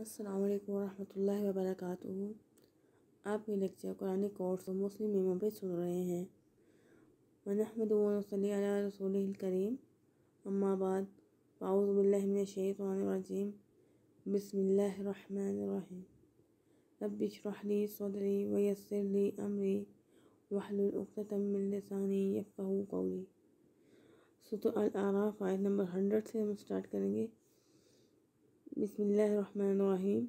अस्सलाम वालेकुम वरहमतुल्लाहि व बरकातुहू आप ये लेक्चर कुरानी कोर्स और मुस्लिम इमाम पे सुन रहे हैं वनहमद रसूल करीम अम्माबाद पाउज़बिल्लिनशैतरजीम बसमीम रबिशरहली सदरी वयसरली अमरी वहलतमिलसानी यफ़ू कौली सतु आराफ आयत नंबर हंड्रेड से हम स्टार्ट करेंगे बिसमीम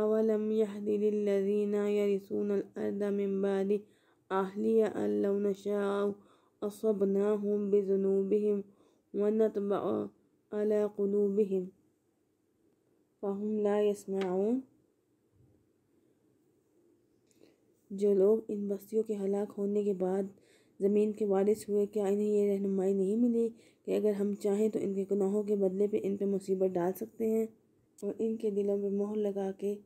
अवलम यहदीना यरसून अर्द मबाद आहलिया अल्लाशाबना हम बेजनूबम वनत अलाबम फ़ाहम ला यसमाऊँ जो लोग इन बस्तियों के हलाक होने के बाद ज़मीन के वारिस हुए क्या इन्हें ये रहनुमाई नहीं मिली कि अगर हम चाहें तो इनके गुनाहों के बदले पे इन पर मुसीबत डाल सकते हैं और इनके दिलों में मोहर लगा के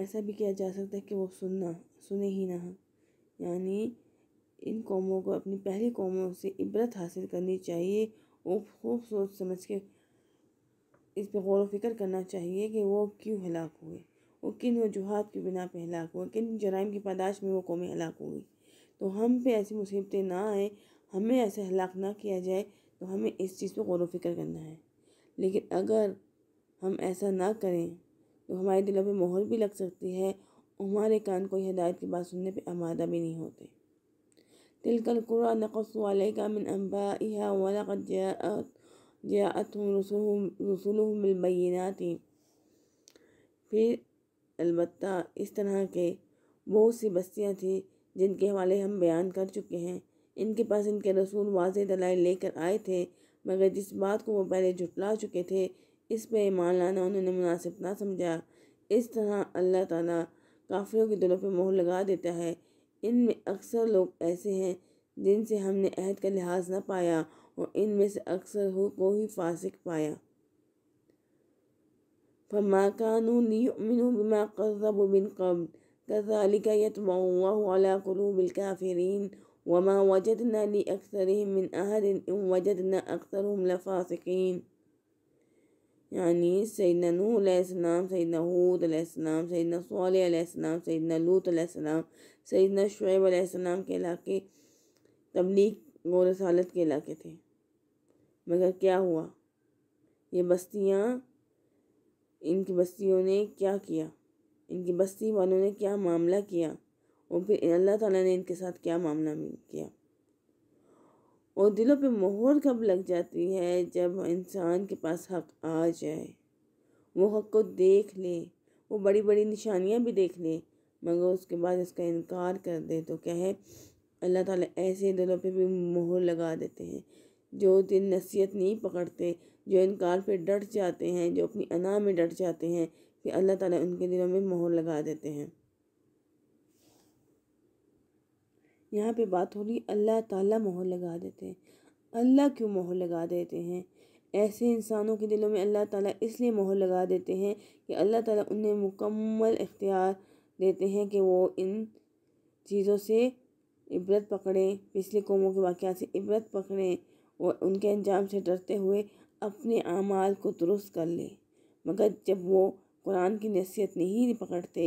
ऐसा भी किया जा सकता है कि वो सुनना सुने ही ना यानी इन कौमों को अपनी पहली कौमों से इबरत हासिल करनी चाहिए वो खूब सोच समझ के इस पर गौर वफिक्र करना चाहिए कि वो क्यों हलाक हुए वो किन वजूहत की बिना पर हलाक हुए किन जराइम की पैदाश में वो कौमें हलाक हुई तो हम पे ऐसी मुसीबतें ना आए हमें ऐसे हलाक ना किया जाए तो हमें इस चीज़ पर गौर वफिक्र करना है लेकिन अगर हम ऐसा ना करें तो हमारे दिलों पर मोहर भी लग सकती है हमारे कान कोई हदायत की बात सुनने पर आमादा भी नहीं होते कुरा नक़स का मिन अम्बा वलक़द फिर अलबत् इस तरह के बहुत सी बस्तियाँ थीं जिनके हवाले हम बयान कर चुके हैं इनके पास इनके रसूल वाज दलाई लेकर आए थे मगर जिस बात को वो पहले झुटला चुके थे इस पर ईमान लाना उन्होंने मुनासिब ना समझा इस तरह अल्लाह ताला काफिलों के दिलों पर मोहर लगा देता है इनमें अक्सर लोग ऐसे हैं जिनसे हमने अहद का लिहाज ना पाया और इनमें से अक्सर हो को ही फासिक पाया फमा कानून बिमा कर्रब बिन कब कजालिका यतबाउल्लाकलूबिल काफिरीन वमा वजदना ली अक्सर मिन अहद वजदना अक्सर लफासिकीन यानी सैदना नूसम सैदना हूद अलैहिस्सलाम सैदना सोल अलैहिस्सलाम सैदना लूत अलैहिस्सलाम सैदना शुएब के इलाके तबलीग और रसालत के इलाके थे मगर क्या हुआ ये बस्तियाँ इनकी बस्तियों ने क्या किया इनकी बस्ती वालों ने क्या मामला किया और फिर अल्लाह ताला ने इनके साथ क्या मामला किया वो दिलों पे मोहर कब लग जाती है जब इंसान के पास हक आ जाए वो हक को देख ले वो बड़ी बड़ी निशानियाँ भी देख ले मगर उसके बाद इसका इनकार कर दे तो क्या है अल्लाह ताला ऐसे दिलों पे भी मोहर लगा देते हैं जो दिन नसीहत नहीं पकड़ते जो इनकार पे डट जाते हैं जो अपनी अना में डट जाते हैं कि अल्लाह ताला उनके दिलों में मोहर लगा देते हैं यहाँ पे बात हो रही अल्लाह ताला मोहर लगा देते हैं अल्लाह क्यों मोहर लगा देते हैं ऐसे इंसानों के दिलों में अल्लाह ताला इसलिए मोहर लगा देते हैं कि अल्लाह ताला उन्हें मुकम्मल इख्तियार देते हैं कि वो इन चीज़ों से इबरत पकड़ें पिछले कौमों के वाक़ से इबरत पकड़ें और उनके अंजाम से डरते हुए अपने अमाल को दुरुस्त कर लें मगर जब वो कुरान की नसीहत नहीं पकड़ते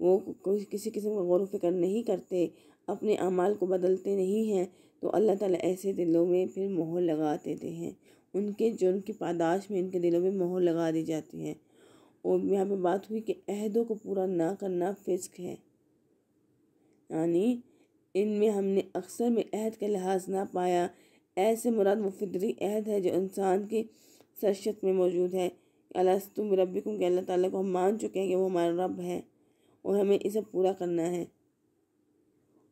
वो कोई किसी किस्म का गौर फिक्र नहीं करते अपने अमाल को बदलते नहीं हैं तो अल्लाह ताला ऐसे दिलों में फिर मोहर लगा देते हैं उनके जुर्म की पादाश में इनके दिलों में मोहर लगा दी जाती है और यहाँ पे बात हुई कि अहदों को पूरा ना करना फिस्क है यानी इनमें हमने अक्सर में अहद का लिहाज ना पाया ऐसे मुराद व फितरी अहद है जो इंसान की सरशत में मौजूद है अलास्तुम रबिकुम के अल्लाह ताला को हम मान चुके हैं कि वो हमारा रब है और हमें इसे पूरा करना है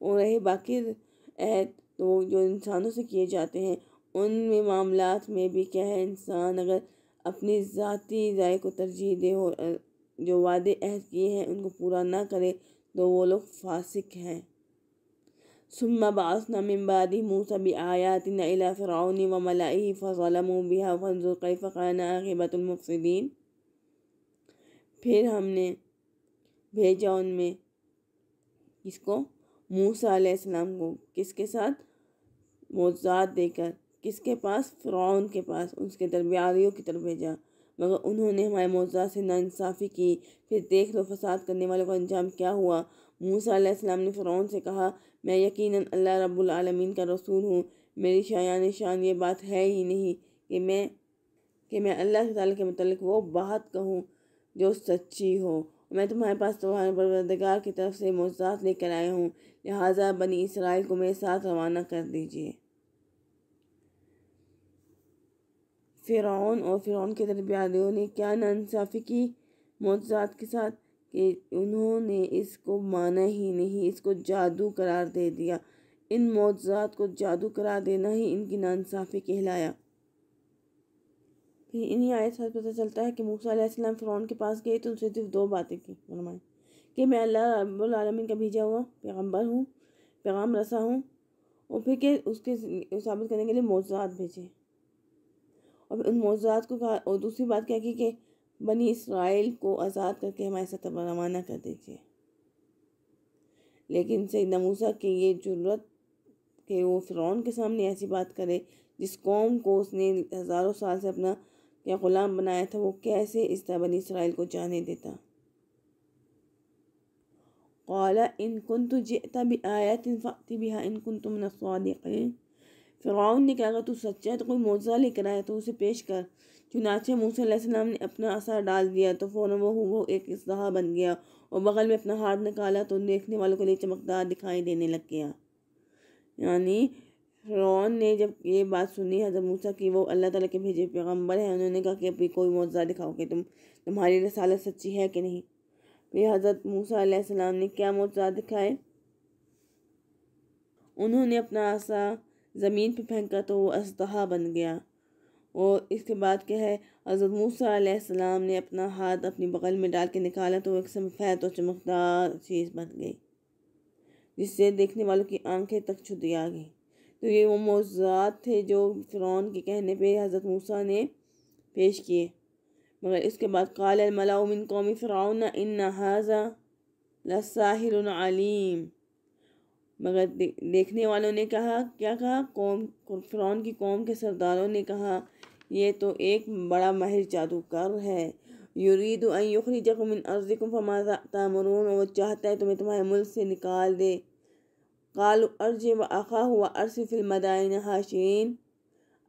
और रहे बाकी तो जो इंसानों से किए जाते हैं में मामला में भी क्या है इंसान अगर अपनी ज़ाती राय को तरजीह दे और जो वादे अहद किए हैं उनको पूरा ना करे तो वो लोग फासिक हैं सुम्मा बासना मिम्बादी मूसा भी आयात नला फ़राउन व मलाई फ़लम बिहा फिर हमने भेजा उनमें किसको मूसा को किसके साथ मोजात देकर किसके पास फ़रौन के पास उसके दरबारियों की तरफ भेजा मगर उन्होंने हमारे मोजात से नासाफ़ी की फिर देख लो फसाद करने वालों का अंजाम क्या हुआ मूसा ने फ़रौन से कहा मैं यकीनन अल्लाह रब्बुल का रसूल हूँ मेरी शायान शान ये बात है ही नहीं कि मैं कि मैं अल्लाह ताली के मतलब वो बात कहूँ जो सच्ची हो मैं तुम्हारे पास तुम्हारे परवरदगार की तरफ से मोजात लेकर आया हूँ लिहाजा बनी इसराइल को मेरे साथ रवाना कर दीजिए फ़िरौन और फ़िरौन के तरबियादियों ने क्या नासाफी की मोजात के साथ कि उन्होंने इसको माना ही नहीं इसको जादू करार दे दिया इन मोजात को जादू करार देना ही इनकी नासाफ़ी कहलाया फिर इन्हीं आयत से पता चलता है कि मूसा फ़िरौन के पास गए तो उनसे सिर्फ दो बातें की कि मैं अल्लाह रबालमीन का भेजा हुआ पैगम्बर हूँ पैगाम रसा हूँ और फिर के उसके साबित करने के लिए मौजूद भेजे और उन मौजात को कहा और दूसरी बात क्या की कि बनी इसराइल को आज़ाद करके हमारे साथ रवाना कर दीजिए लेकिन सही नमूसा की ये जरूरत कि वो फ़िरौन के सामने ऐसी बात करे जिस कौम को उसने हज़ारों साल से अपना या ग़ुलाम बनाया था वो कैसे इस तरह बनी इसराइल को जाने देता قال إن كنت جئت بآيات فأت بها إن كنت तुम الصادقين फ़िरौन ने कहा अगर तू सच्चा है तो कोई मोजा लेकर आया तो उसे पेश कर चुनाचे मूसम ने अपना असर डाल दिया तो फ़ौरन वो वो एक इसहा बन गया और बगल में अपना हाथ निकाला तो देखने वालों के लिए चमकदार दिखाई देने लग गया यानी फ़िरौन ने जब ये बात सुनी हज़रत मूसा की वो अल्लाह ताला के भेजे पैगम्बर हैं उन्होंने कहा कि अभी कोई मौज़ा दिखाओ कि तुम तुम्हारी रसालत सच्ची है कि नहीं वे हज़रत मूसा सलाम ने क्या मोजा दिखाए उन्होंने अपना आसा ज़मीन पर फेंका तो वो असदहा बन गया और इसके बाद क्या है हज़रत मूसा सलाम ने अपना हाथ अपनी बगल में डाल के निकाला तो वो एक सफ़ैद और चमकदार चीज़ बन गई जिससे देखने वालों की आंखें तक छुदी आ गई तो ये वो मौजात थे जो फ़िरौन के कहने पे हज़रत मूसा ने पेश किए मगर इसके बाद काल मलाउमिन कौमी फ़िरौन इन हाजा लसाहिर आलीम मगर देखने वालों ने कहा क्या कहा कौम फ़िरौन की कौम के सरदारों ने कहा यह तो एक बड़ा माहिर जादूगर है युरीद युखरी जखमिन अर्ज़िकुम फमा तामरून वो चाहता है तुम्हें तुम्हारे मुल्क से निकाल दे काल अर्ज व अखा हुआ अर्स मदाइन हाशीन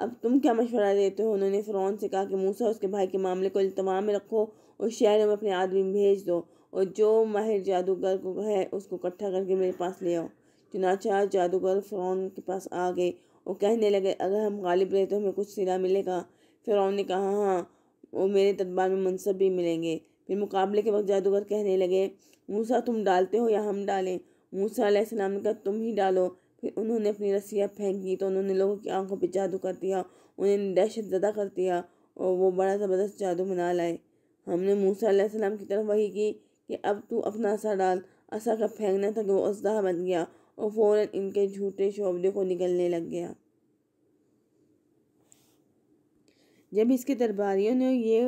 अब तुम क्या मशवरा देते हो उन्होंने फ़िरौन से कहा कि मूसा उसके भाई के मामले को अल्तमाम में रखो और शहर में अपने आदमी भेज दो और जो माहिर जादूगर को है उसको इकट्ठा करके मेरे पास ले आओ चुनाचा जादूगर फ़िरौन के पास आ गए और कहने लगे अगर हम गालिब रहे तो हमें कुछ सिरा मिलेगा फ़िरौन ने कहा हाँ और मेरे तदबार में मनसब भी मिलेंगे फिर मुकाबले के वक्त जादूगर कहने लगे मूसा तुम डालते हो या हम डालें मूसा सलाम ने कहा तुम ही डालो फिर उन्होंने अपनी रस्सियाँ फेंकी तो उन्होंने लोगों की आंखों पर जादू कर दिया उन्हें दहशत ज़दा कर दिया और वो बड़ा ज़बरदस्त जादू बना लाए हमने मूसा की तरफ वही की कि अब तू अपना असा डाल असा का फेंकना था कि वो असदाह बन गया और फ़ौर इनके झूठे शोबे को निकलने लग गया जब इसके दरबारियों ने ये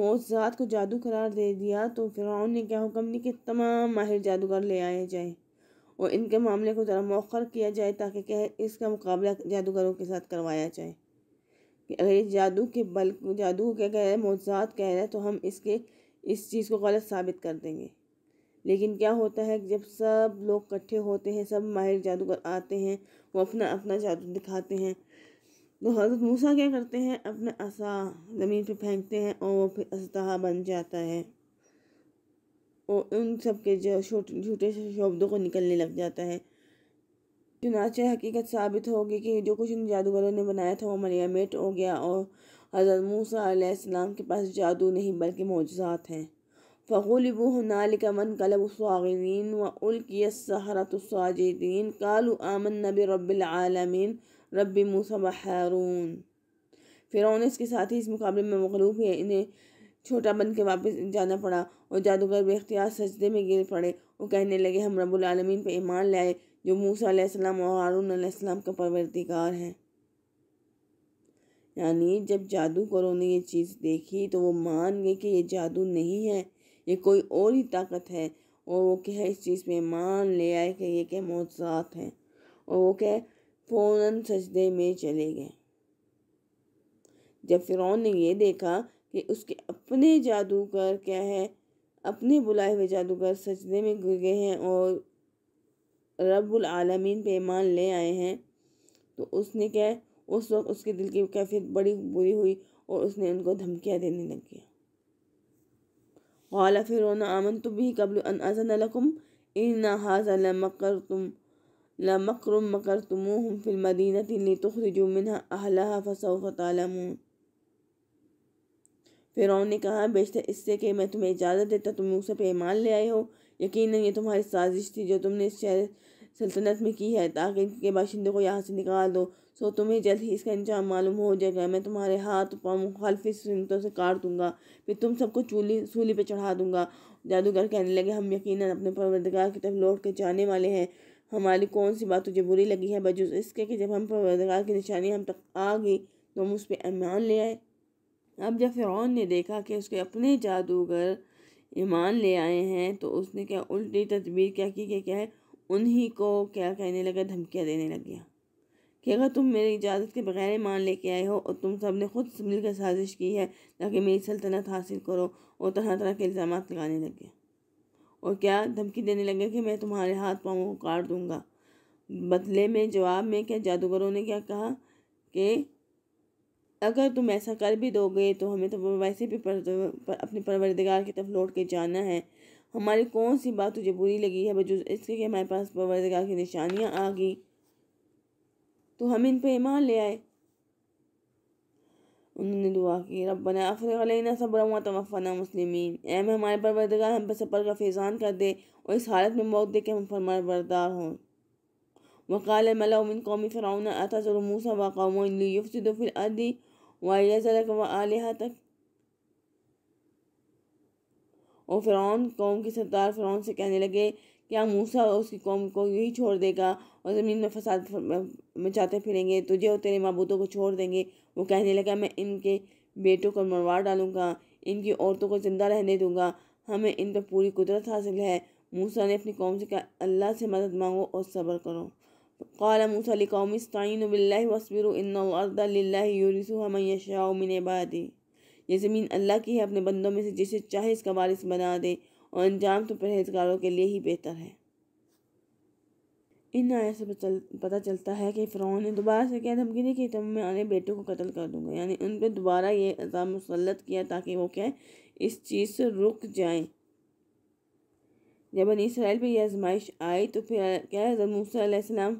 मौजात को जादू करार दे दिया तो फिर ने क्या हुक्म दी कि तमाम माहिर जादूगर ले आए जाए और इनके मामले को ज़रा मौखर किया जाए ताकि कह इसका मुकाबला जादूगरों के साथ करवाया जाए कि अगर ये जादू के बल जादू क्या कह रहे हैं मोजात कह रहा है तो हम इसके इस चीज़ को गलत साबित कर देंगे लेकिन क्या होता है कि जब सब लोग इकट्ठे होते हैं सब माहिर जादूगर आते हैं वो अपना अपना जादू दिखाते हैं तो हजरत मूसा क्या करते हैं अपना असा ज़मीन पे फेंकते हैं और वो फिर असतहा बन जाता है और उन सब के जो छोटे शब्दों को निकलने लग जाता है चुनाचे हकीकत साबित होगी कि जो कुछ उन जादूगरों ने बनाया था वो मरियामेट हो गया और हज़रत मूसा के पास जादू नहीं बल्कि मौजात हैं फ़गलबू नालिक मन कलब स्वागिन व उल्कियसहरतसाजिदीन कल आमन नबी रबालमीन रबी मूसा बहारून उन्हें इसके साथ ही इस मुकाबले में मगलूब है इन्हें छोटा बन के वापस जाना पड़ा और जादूगर बेख्तियार सजदे में गिर पड़े और कहने लगे हम रब्बुल आलमीन पर ईमान लाए जो मूसा अलैहिस्सलाम और हारून अलैहिस्सलाम का परवरदिगार है यानी जब जादूगरों ने ये चीज़ देखी तो वो मान गए कि ये जादू नहीं है ये कोई और ही ताकत है और वो कह इस चीज़ में मान ले आए कि ये क्या मौजात हैं और वो कह फ़ौरन सजदे में चले गए जब फिरौन ने ये देखा कि उसके अपने जादूगर क्या है अपने बुलाए हुए जादूगर सजदे में गिर गए हैं और रब्बुल आलमीन पे ईमान ले आए हैं तो उसने क्या है उस वक्त उसके दिल की कैफियत बड़ी बुरी हुई और उसने उनको धमकियाँ देने लग गया वाला फिर आमन तुम भी कबल अनकुम इन हाजा मकर तुम लमकर मकर तुम फिल मदीनत तो जुमिन अहला फ़सौ फिर ने कहा बेशते इससे कि मैं तुम्हें इजाज़त देता तुम मूसा पे ईमान ले आए हो यकीन ये तुम्हारी साजिश थी जो तुमने इस शहर सल्तनत में की है ताकि इनके बाशिंदों को यहाँ से निकाल दो सो तुम्हें जल्द ही इसका इंजाम मालूम हो जाएगा मैं तुम्हारे हाथ पाँव मुखालफी सुनतों से काट दूँगा फिर तुम सबको चूल्ही सूली पर चढ़ा दूँगा जादूगर कहने लगे हम यकीन अपने परवरदगार की तरफ लौट के जाने वाले हैं हमारी कौन सी बात तुझे बुरी लगी है बजूस इसके कि जब हम परवरदगार की निशानी हम तक आ गई तो हम उस पर अमान ले आए अब जब फ़िरौन ने देखा कि उसके अपने जादूगर ईमान ले आए हैं तो उसने क्या उल्टी तदबीर क्या की कि क्या है उन्हीं को क्या कहने लगा धमकियाँ देने लग गया कि अगर तुम मेरी इजाज़त के बगैर ईमान लेके आए हो और तुम सब ने खुद मिलकर साजिश की है ताकि मेरी सल्तनत हासिल करो और तरह तरह के इल्ज़ाम लगाने लग गया और क्या धमकी देने लगे कि मैं तुम्हारे हाथ पाँव को काट दूँगा बदले में जवाब में क्या जादूगरों ने क्या कहा कि अगर तुम ऐसा कर भी दोगे तो हमें तो वैसे भी पर, पर, अपने परवरदगार की तरफ लौट के जाना है हमारी कौन सी बात तुझे बुरी लगी है बजूस इसके कि हमारे पास परवरदगार की निशानियाँ आ गई तो हम इन पर ईमान ले आए उन्होंने दुआ की रब बना अफरना सबरा तवफ़ना मुस्लिमीन एम हमारे परवरदगार हम पर सफ़र का फैज़ान कर दे और इस हालत में मौत दे के हम फरमा बरदार हों वकाल मला उमिन कौमी फ़िरौन अतजर मूसा व कौम लियफ़िल अदी वाजलक व और फ़िरौन कौम के सरदार फ़िरौन से कहने लगे क्या मूसा और उसकी कौम को यही छोड़ देगा और ज़मीन में फसाद मचाते फिरेंगे तुझे और तेरे मबूतों को छोड़ देंगे वो कहने लगा मैं इनके बेटों को मरवा डालूँगा इनकी औरतों को ज़िंदा रहने दूँगा हमें इन पर पूरी कुदरत हासिल है मूसा ने अपनी कौम से कहा अल्लाह से मदद मांगो और सब्र करो قال موسى لقوم استعينوا بالله واصبروا إن الأرض لله يورثها من يشاء من عباده ये ज़मीन अल्लाह की है अपने बंदों में से जिसे चाहे इसका वारिस बना दे और अंजाम तो परहेजगारों के लिए ही बेहतर है इन आयत से पता चलता है कि फ़िरौन ने दोबारा से क्या धमकी दी कि तुम मैं आने बेटों को कत्ल कर दूंगा यानी उन पर दोबारा ये अजाम मुसलत किया ताकि वो क्या इस चीज़ से रुक जाएं जब बनी इसराइल पर यह आजमाइश आई तो फिर क्या हज़रत मूसम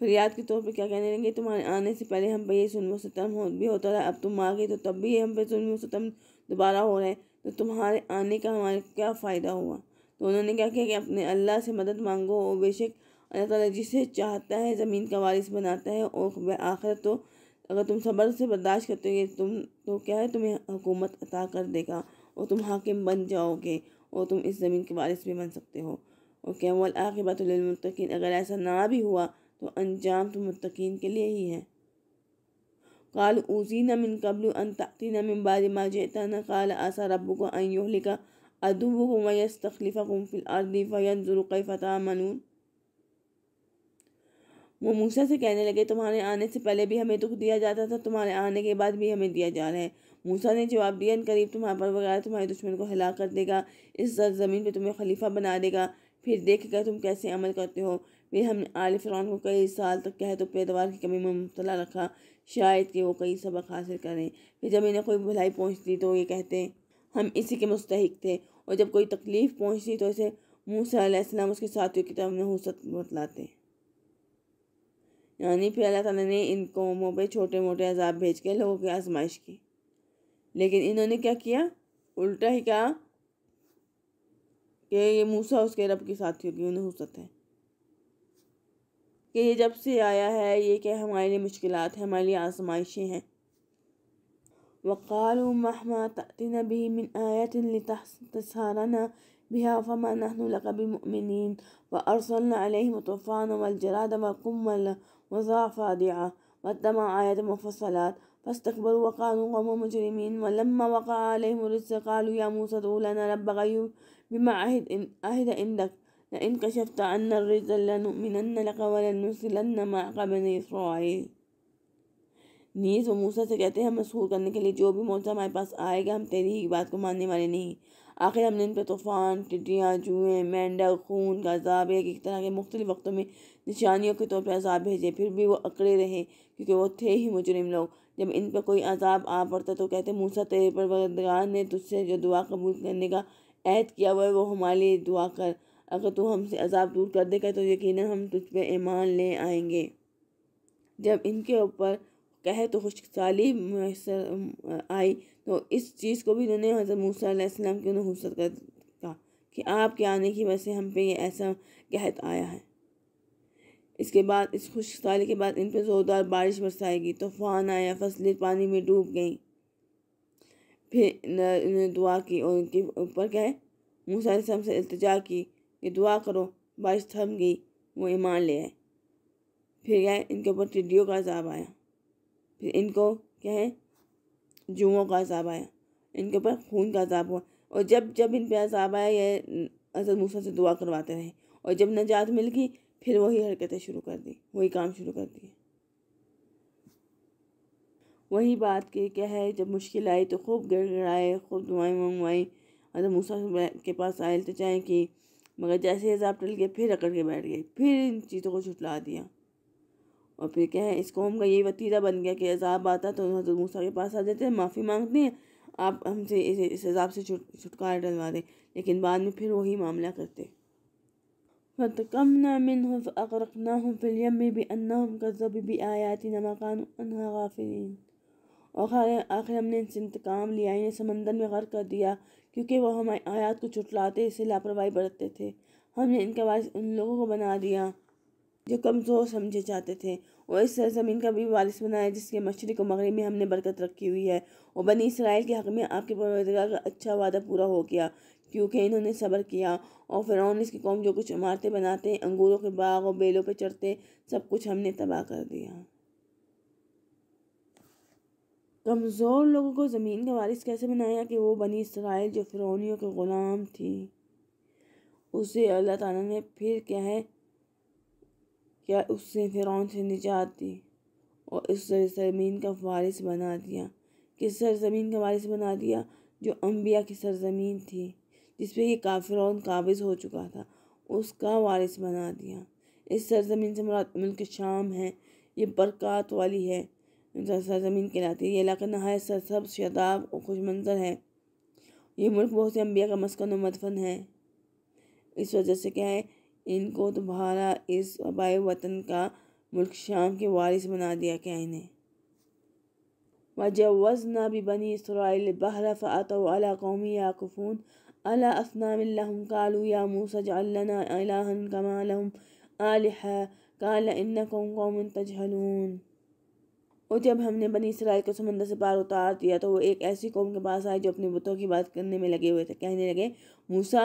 फरियाद के तौर पर क्या कहने लगे तुम्हारे आने से पहले हम पर यह जुल्म सितम हो भी होता रहा अब तुम आ गए तो तब भी हम पर जुल्म सितम दोबारा हो रहे तो तुम्हारे आने का हमारे क्या फ़ायदा हुआ तो उन्होंने क्या किया कि अपने अल्लाह से मदद मांगो और बेशक अल्लाह ताला जिसे चाहता है ज़मीन का वारिस बनाता है और आखिर तो अगर तुम सब्र से बर्दाश्त करते हो तुम तो क्या है तुम्हें हुकूमत अता कर देगा और तुम हाकिम बन जाओगे और तुम इस ज़मीन के वारिस भी बन सकते हो और कैमल आकबत मुतकिन अगर ऐसा ना भी हुआ तो अंजाम तो मतकीन के लिए ही है कल ऊसी न मिन कबल अन ताती न मिन बारी माजेता न आसा रबू को अयोलिका अदब वयस तखलीफ़ा कुम अरदीफ़ा अर्दी फ़तः मनून वो मूसा से कहने लगे तुम्हारे आने से पहले भी हमें दुख दिया जाता था तुम्हारे आने के बाद भी हमें दिया जा रहा है मूसा ने जवाब दिया इन करीब तुम्हारे पर वगैरह तुम्हारे दुश्मन को हिला कर देगा इस ज़मीन पर तुम्हें खलीफा बना देगा फिर देखेगा तुम कैसे अमल करते हो फिर हमने आल फ़िरौन को कई साल तक कहे तो पैदावार की कमी में मुबला रखा शायद कि वो कई सबक हासिल करें फिर जब इन्हें कोई भलाई पहुँचती तो ये कहते हम इसी के मुस्तक थे और जब कोई तकलीफ़ पहुँचती तो इसे मूसम उसके साथियों की तरफ नहूसत बतलाते यानी फिर अल्लाह ताला ने इन कौमों पर छोटे मोटे अजाब भेज के लोगों की आजमाइश की लेकिन इन्होंने क्या किया उल्टा ही कहा कि ये मूसा उसके रब के साथियों की उन्हें हुसत है कि ये जब से आया है ये क्या हमारे लिए मुश्किल है हमारे लिए आजमाइशें हैं वक़ाल महमा ततिन भी मिन आयत तसारना बिहा फमा नहनु लकबी मुमिन व अरसल अलहम तूफ़ान वलजराद वकुमल वज़ाफ़ादिया व तमा आयत मफसलात فاستكبروا وكانوا قوم مجرمين ولما وقع عليهم الرجس قالوا يا موسى ادع لنا ربك أيوب بما عهد عهد عندك لئن كشفت عنا الرجس لنؤمنن لك ولنرسلن معك بني إسرائيل नीज और मूसा से कहते हैं मशहूर करने के लिए जो भी मोर्चा हमारे पास आएगा हम तेरी ही बात को मानने वाले नहीं आखिर हमने इन पर तूफान टिड्डियाँ जुएँ मेंढक खून का अजाब एक एक तरह के मुख्तलि वक्तों में निशानियों के तौर पर अजाब भेजे फिर भी वो अकड़े रहे क्योंकि वो थे ही मुजरिम लोग जब इन पर कोई अजाब आ पड़ता तो कहते मूसा तेरे परवरदगार ने तुझसे जो दुआ कबूल करने का ऐद किया हुआ है वो हमारे लिए दुआ कर अगर तू हमसे अजाब दूर कर देगा तो यकीन हम तुझ पर ईमान ले आएंगे जब इनके ऊपर कहे तो साली मैसर आई तो इस चीज़ को भी इन्होंने हज़रत मूसा की उन्होंने कर कि आपके आने की वजह से हम पे ये ऐसा कहत आया है इसके बाद इस खुश के बाद इन पर ज़ोरदार बारिश बरसाएगी तूफान तो आया फसलें पानी में डूब गई फिर इन्होंने दुआ की और उनके ऊपर क्या है मूसा से इल्तजा की कि दुआ करो बारिश थम गई वो ईमान ले आए फिर क्या है इनके ऊपर टिड्डियों का अजाब आया फिर इनको क्या है जुओं का अजाब आया इनके ऊपर खून का अजाब हुआ और जब जब इन पर अजाब आया ये असद मूसा से दुआ करवाते रहे और जब नजात मिल गई फिर वही हरकतें शुरू कर दी वही काम शुरू कर दिए वही बात के क्या है जब मुश्किल आई तो खूब गड़गड़ाए खूब दुआएं मंगवाई हजरत मूसा के पास आए तो चाहें कि मगर जैसे हिजाब टल गया फिर अकड़ के बैठ गए फिर इन चीज़ों को छुटला दिया और फिर क्या है इस कौम का यही वतीरा बन गया कि अजाब आता तो हजरत मूसा के पास आ जाते हैं माफ़ी मांगते हैं आप हमसे इस हिसाब से छुटकारा डलवा दें लेकिन बाद में फिर वही मामला करते فانتقمنا منهم فأغرقناهم في اليم بأنهم كذبوا بآياتنا وكانوا عنها غافلين और आखिर हमने इनसे इंतकाम लिया इन्हें समंदर में गर्क कर दिया क्योंकि वह हमारी आयात को चुटलाते इसे लापरवाही बरतते थे हमने इनके वारिस उन लोगों को बना दिया जो कमज़ोर समझे जाते थे और इस ज़मीन का भी वारिस बनाया जिसके मशरक और मगरब में हमने बरकत रखी हुई है और बनी इसराइल के हक में आपके परवरदगार का अच्छा वादा पूरा हो गया क्योंकि इन्होंने सब्र किया और फ़िरौन इसकी कौम जो कुछ इमारतें बनाते अंगूरों के बाग और बेलों पर चढ़ते सब कुछ हमने तबाह कर दिया कमज़ोर लोगों को ज़मीन का वारिस कैसे बनाया कि वो बनी इसराइल जो फ़िरौनियों के ग़ुलाम थी उसे अल्लाह ताला ने फिर क्या है क्या उससे फ़िरौन से निजात दी और उस सरजमीन का वारिस बना दिया किस सरजमीन का वारिस बना दिया जो अम्बिया की सरजमीन थी जिस पर यह काफिरौन काबिज हो चुका था उसका वारिस बना दिया इस सरजमीन से मुराद मुल्क शाम है ये बरक़ात वाली है सरजमीन कहलाती है ये इलाका नहाय सरसब शदाब और खुश मंजर है ये मुल्क बहुत से अम्बिया का मस्कन मदफन है इस वजह से क्या है इनको तुम्हारा इस अबाई वतन का मुल्क शाम के वारिस बना दिया क्या इन्हें वजवजना भी बनी इसराइल बहरा फ़ात वाला कौमी याकफ़ून अला असनाम कालू या मूसा जल्लना अलाहन कमालहम आलिहा कौम तजहलून और जब हमने बनी इसराइल को समंदर से पार उतार दिया तो वो एक ऐसी कौम के पास आए जो अपने बुतों की बात करने में लगे हुए थे कहने लगे मूसा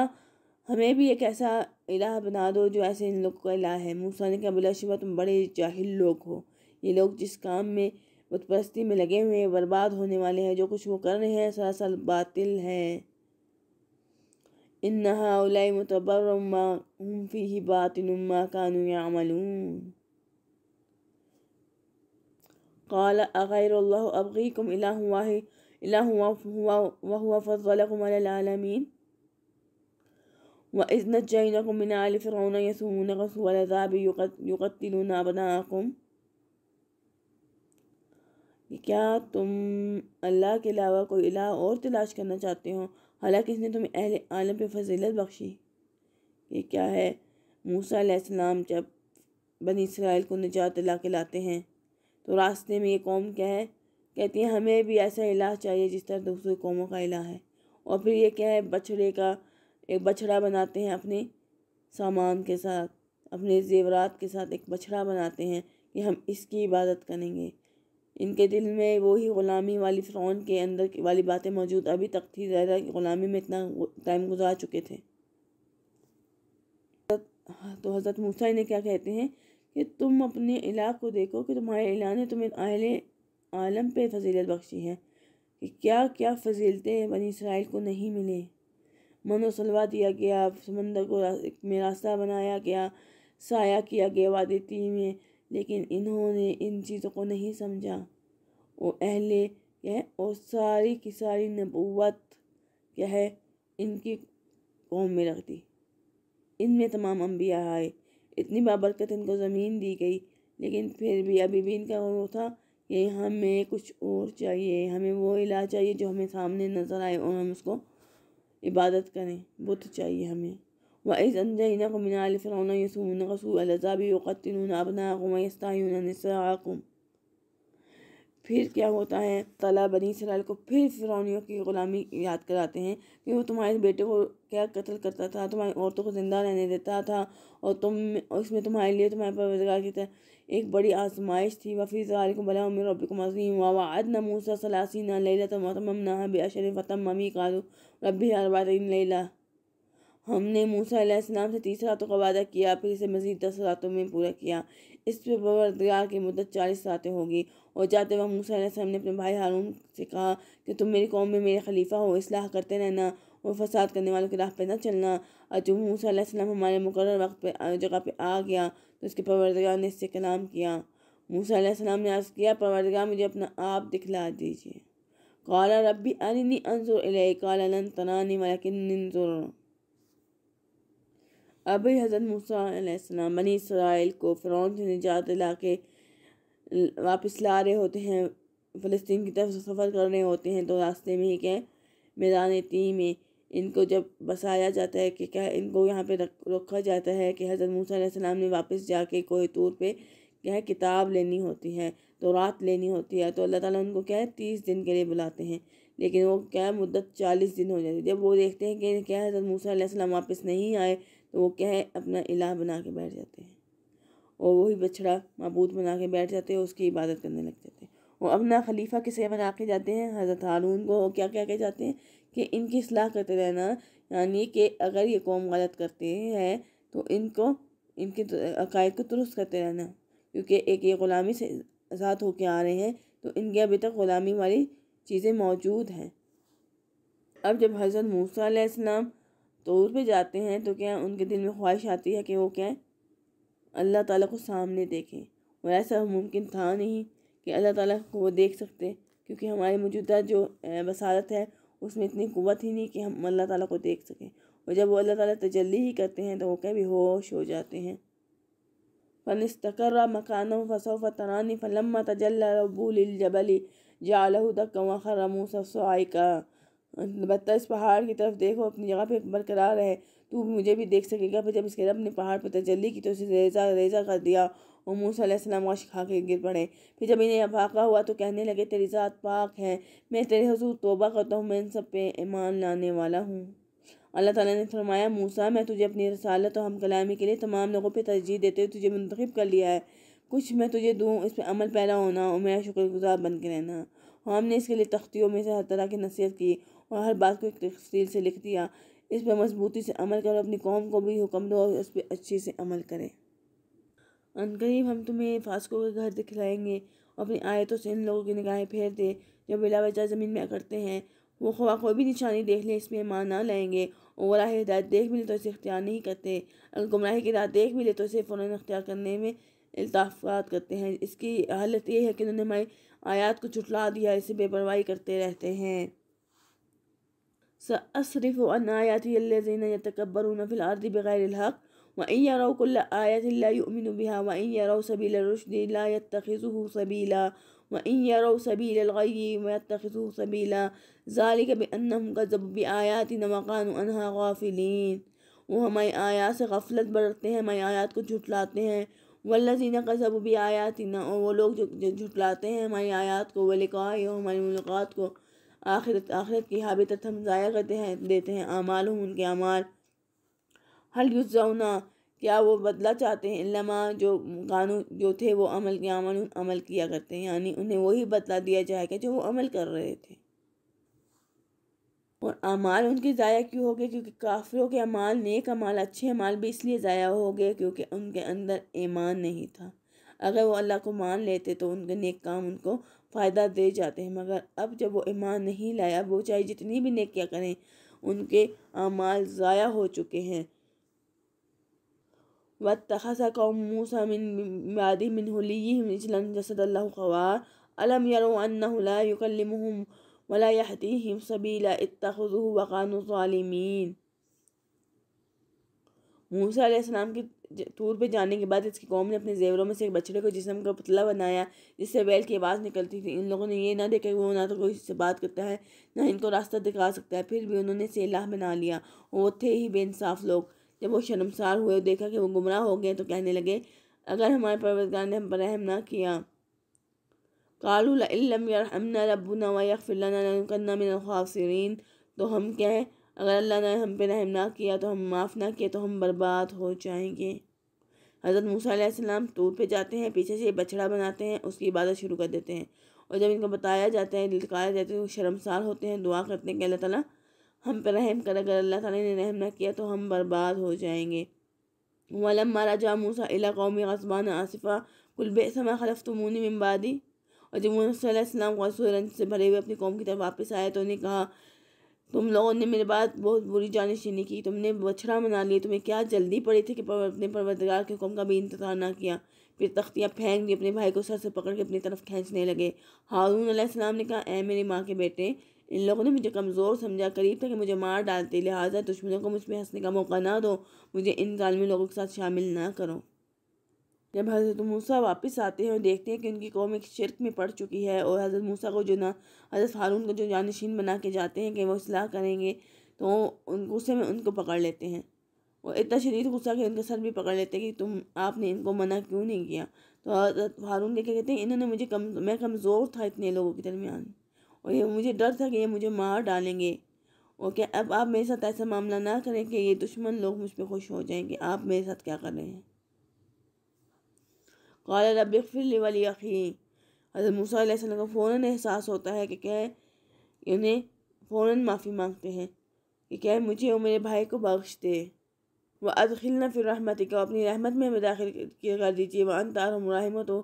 हमें भी एक ऐसा इलाह बना दो जो ऐसे इन लोगों का इलाह है मूसा ने कहा शिवा तुम बड़े जाहिल लोग हो ये लोग जिस काम में बुतपरस्ती में लगे हुए हैं बर्बाद होने वाले हैं जो कुछ वो कर रहे हैं सरासर बातिल है إن هؤلاء متبر ما هم فيه باطل ما كانوا يعملون قال أغير الله أبغيكم إله واحد إله وهو فضلكم على العالمين وإذ نجيناكم من آل فرعون يسومونكم سوء العذاب يقتلون أبناءكم کیا تم اللہ کے علاوہ کوئی الہ اور تلاش کرنا چاہتے ہو हालांकि इसने तुम्हें अहल आलम पे फजीलत बख्शी ये क्या है मूसा अलैहिस्सलाम जब बनी इसराइल को निजात ला के लाते हैं तो रास्ते में ये कौम क्या है कहती है हमें भी ऐसा इलाह चाहिए जिस तरह दूसरी कौमों का इलाह है और फिर ये क्या है बछड़े का एक बछड़ा बनाते हैं अपने सामान के साथ अपने जेवरात के साथ एक बछड़ा बनाते हैं कि हम इसकी इबादत करेंगे इनके दिल में वही ग़ुलामी वाली फ़िरौन के अंदर की वाली बातें मौजूद अभी तक थी ज़्यादा कि ग़ुलामी में इतना टाइम गुजार चुके थे तो हज़रत मूसा ने क्या कहते हैं कि तुम अपने इलाक को देखो कि तुम्हारे इला ने तुम्हें आहले आलम पे फजीलत बख्शी है कि क्या क्या फजीलतें बनी इसराइल को नहीं मिले मनो सलवा दिया गया समंदर को में रास्ता बनाया गया साया किया गया वादी में लेकिन इन्होंने इन चीज़ों को नहीं समझा वो अहले क्या है और सारी की सारी नबूत क्या है इनकी कौम में रख दी इनमें तमाम अम्बिया आए इतनी बाबरकत इनको ज़मीन दी गई लेकिन फिर भी अभी भी इनका वो था कि हमें कुछ और चाहिए हमें वो इलाज चाहिए जो हमें सामने नज़र आए और हम उसको इबादत करें बुत चाहिए हमें وإذ أنجيناكم من آل فرعون يسومون سوء العذاب يقتلون أبناءكم ويستعيون نساءكم फिर क्या होता है तला बनी इसराइल को फिर फिरौनियों की गुलामी याद कराते हैं कि वो तुम्हारे बेटे को क्या कत्ल करता था तुम्हारी औरतों को ज़िंदा रहने देता था और तुम उसमें तुम्हारे लिए तुम्हारे परवजगार की तरह एक बड़ी आजमाइश थी वफ़ी इसराइल को बला उम्र रबी को मजीम वाद न मूसा सलासी न लैला तो मतमम ना बेअशर फ़तम ममी कालू रबी अरबातीन लेला हमने मूसा अलैहिस्सलाम से तीस रातों का वादा किया फिर इसे मज़ीद दस रातों में पूरा किया इस पर परवरदगार की मदद चालीस रातें होगी और जाते वक्त मूसा अलैहिस्सलाम ने अपने भाई हारून से कहा कि तुम मेरी कौम में मेरे खलीफा हो इसलाह करते रहना और फसाद करने वालों के राह पर न चलना और जब मूसा हमारे मुकर वक्त पर जगह पर आ गया तो उसके परवरदगार ने इससे कलाम किया मूसा अलैहिस्सलाम ने आज किया परवरदगार मुझे अपना आप दिखला दीजिए काला रबी अली अनजुर इले काला तनानी वाला किन्जुर अब हज़रत मूसम बनी इसराइल को फ़रौन से निजात ला के वापस ला रहे होते हैं फ़लस्तीन की तरफ सफ़र कर रहे होते हैं तो रास्ते में ही क्या मैदान ती में इनको जब बसाया जाता है कि क्या इनको यहाँ पे रख रखा जाता है कि हज़रत मूसा ने वापस जा के कोई तूर पर क्या किताब लेनी होती है तो रात लेनी होती है तो अल्लाह ताला उनको क्या है तीस दिन के लिए बुलाते हैं लेकिन वो क्या मुद्दत चालीस दिन हो जाती है जब वो देखते हैं कि क्या हज़रत मूसा वापस नहीं आए तो वो क्या है अपना इलाह बना के बैठ जाते हैं और वही बछड़ा मबूत बना के बैठ जाते हैं उसकी इबादत करने लग जाते हैं और अपना खलीफा किसे बना के जाते हैं हज़रत हारून को क्या क्या कह जाते हैं कि इनकी असलाह करते रहना यानी कि अगर ये कौम गलत करते हैं तो इनको इनके अकायद को दुरुस्त करते रहना क्योंकि एक ये ग़ुलामी से आज़ाद होके आ रहे हैं तो इनके अभी तक ग़ुलामी वाली चीज़ें मौजूद हैं अब जब हज़रत मूसा तौर पे जाते हैं तो क्या उनके दिल में ख्वाहिश आती है कि वो क्या अल्लाह ताला को सामने देखें और ऐसा मुमकिन था नहीं कि अल्लाह ताला को वो देख सकते क्योंकि हमारी मौजूदा जो बसारत है उसमें इतनी कुत ही नहीं कि हम अल्लाह ताला को देख सकें और जब वो अल्लाह ताला तजल्ली ही करते हैं तो वो कभी होश हो जाते हैं फ़नस्तकर मकान फ़सोफ़ तरानी फ़लम तजल्लबूलजबली जालहदक वखर मूसा का बत्ता इस पहाड़ की तरफ देखो अपनी जगह पर बरकरार रहे तू मुझे भी देख सकेगा फिर जब इसके रब ने पहाड़ पर तजली की तो उसे रेजा रेजा कर दिया और मूसम वश खा के गिर पड़े फिर जब इन्हें भागा हुआ तो कहने लगे तेरी ज़ात पाक है मैं तेरे हजूर तोबा करता हूँ मैं इन सब पे ईमान लाने वाला हूँ अल्लाह ताला ने फरमाया मूसा मैं तुझे अपनी रसालत और हम कलामी के लिए तमाम लोगों पे तरजीह देते हुए तुझे मंतखब कर लिया है कुछ मैं तुझे दूँ इस पर अमल पैदा होना और मेरा शुक्रगुजार बन के रहना और हमने इसके लिए तख्तियों में से हर तरह की नसीहत की और हर बात को एक तफसील से लिख दिया इस पर मजबूती से अमल करो अपनी कौम को भी हुक्म दो और उस पर अच्छे से अमल करें करीब हम तुम्हें फासकों के घर दिखलाएंगे और अपनी आयतों से इन लोगों की निगाहें फेर दे जो बिला वजह ज़मीन में अकड़ते हैं वो खुवा कोई भी निशानी देख लें इसमें मान ना लाएंगे और वराह हिदायत देख भी ले तो इसे इख्तियार नहीं करते अगर गुमराही की रात देख भी ले तो इसे फ़ौर अख्तियार करने में इल्ताफ़ात करते हैं इसकी हालत ये है कि उन्होंने हमारी आयात को छुटला दिया इसे बेपरवाही करते रहते हैं سأصرف عن آياتي الذين يتكبرون في الأرض بغير الحق وإن يروا كل آية لا يؤمن بها وإن يروا سبيل الرشد لا يتخذه سبيلا وإن يروا سبيل الغي ويتخذوه سبيلا ذلك بأنهم كذبوا بآياتنا وكانوا عنها غافلين وهم أي آيات غفلت गफलत ہیں أي آيات کو جھٹلاتے ہیں والذين كذبوا بآياتنا وہ لوگ جھٹلاتے ہیں أي آيات کو ولقاء يوم الملقات کو आखिरत आखिरत की हाबितत हम ज़ाया करते हैं देते हैं अमाल हूँ उनके अमाल हल युजाउना क्या वो बदला चाहते हैं लमा जो कानून जो थे वो अमल के अमल अमल किया करते हैं यानी उन्हें वही बदला दिया जाएगा जो वो अमल कर रहे थे और अमाल उनके ज़ाया क्यों हो गए क्योंकि काफिलों के अमाल नेक अमाल अच्छे अमाल भी इसलिए ज़ाया हो गए क्योंकि उनके अंदर ईमान नहीं था अगर वो अल्लाह को मान लेते तो उनके नेक काम उनको फ़ायदा दे जाते हैं मगर अब जब वो ईमान नहीं लाया वो चाहे जितनी भी नेकियां करें उनके अमाल ज़ाया हो चुके हैं व तखा कौम मूसा मिन मादी मिन हलीम जसदल्ला खवार सबीला इतखुज़ वक़ान मूसा आसमाम की टूर पर जाने के बाद इसकी कौम ने अपने जेवरों में से एक बछड़े को जिसम का पुतला बनाया जिससे बैल की आवाज़ निकलती थी इन लोगों ने यह ना देखा कि वो ना तो कोई इससे बात करता है ना इनको रास्ता दिखा सकता है फिर भी उन्होंने इसे लाह बना लिया वो थे ही बेनसाफ लोग जब वो शर्मसार हुए और देखा कि वो गुमराह हो गए तो कहने लगे अगर हमारे परवरदगार ने हम पर रहम ना किया कालू लम रबुना व तो हम कहें अगर अल्लाह ने हम पे रहम ना किया तो हम माफ़ ना किए तो हम बर्बाद हो जाएंगे हज़रत मूसम टूर पे जाते हैं पीछे से बछड़ा बनाते हैं उसकी इबादत शुरू कर देते हैं और जब इनको बताया जाता है लिटकाया जाता है तो शर्मसार होते हैं दुआ करते हैं कि अल्लाह ताला हम पर रहम कर अगर अल्लाह ताला ने रहम ना किया तो हम बर्बाद हो जाएंगे वलम मारा जा मूसा अला कौमी गसबान आसिफ़ा कुलबे समा खलफ तमूनी मम्बादी और जब मूसम को से भरे हुए अपनी कौम की तरफ वापस आए तो उन्हें कहा तुम लोगों ने मेरे बात बहुत बुरी जानशीनी की तुमने बछड़ा मना लिया तुम्हें क्या जल्दी पड़ी थी कि अपने परवरदगार के हुक्म का भी इंतजार ना किया फिर तख्तियाँ फेंक दी अपने भाई को सर से पकड़ के अपनी तरफ खींचने लगे हारून अलैहिस्सलाम ने कहा ए मेरी माँ के बेटे इन लोगों ने मुझे कमज़ोर समझा करीब था कि मुझे मार डालते लिहाजा दुश्मनों को मुझ पर हंसने का मौका ना दो मुझे इन में लोगों के साथ शामिल ना करो जब हज़रत मूसा वापस आते हैं और देखते हैं कि उनकी कौम एक शिरक में पड़ चुकी है और हज़रत मूसा को जो ना हज़रत हारून को जो जानशीन बना के जाते हैं कि वो असलाह करेंगे तो उन गुस्से में उनको पकड़ लेते हैं और इतना शरीर गुस्सा कि उनका सर भी पकड़ लेते हैं कि तुम आपने इनको मना क्यों नहीं किया तो हज़रत हारून देखे कहते हैं इन्होंने मुझे कम मैं कमज़ोर था इतने लोगों के दरमियान और ये मुझे डर था कि ये मुझे मार डालेंगे और क्या अब आप मेरे साथ ऐसा मामला ना करें कि ये दुश्मन लोग मुझ पर खुश हो जाएंगे आप मेरे साथ क्या कर रहे हैं काल रब फिर वाली अखी मूसा को फ़ौर एहसास होता है कि कह उन्हें फ़ौर माफ़ी मांगते हैं कि कह मुझे और मेरे भाई को बख्श दे व अदखिलना फिर रहमत का अपनी रहमत में हमें दाखिल कर दीजिए वन तारम तो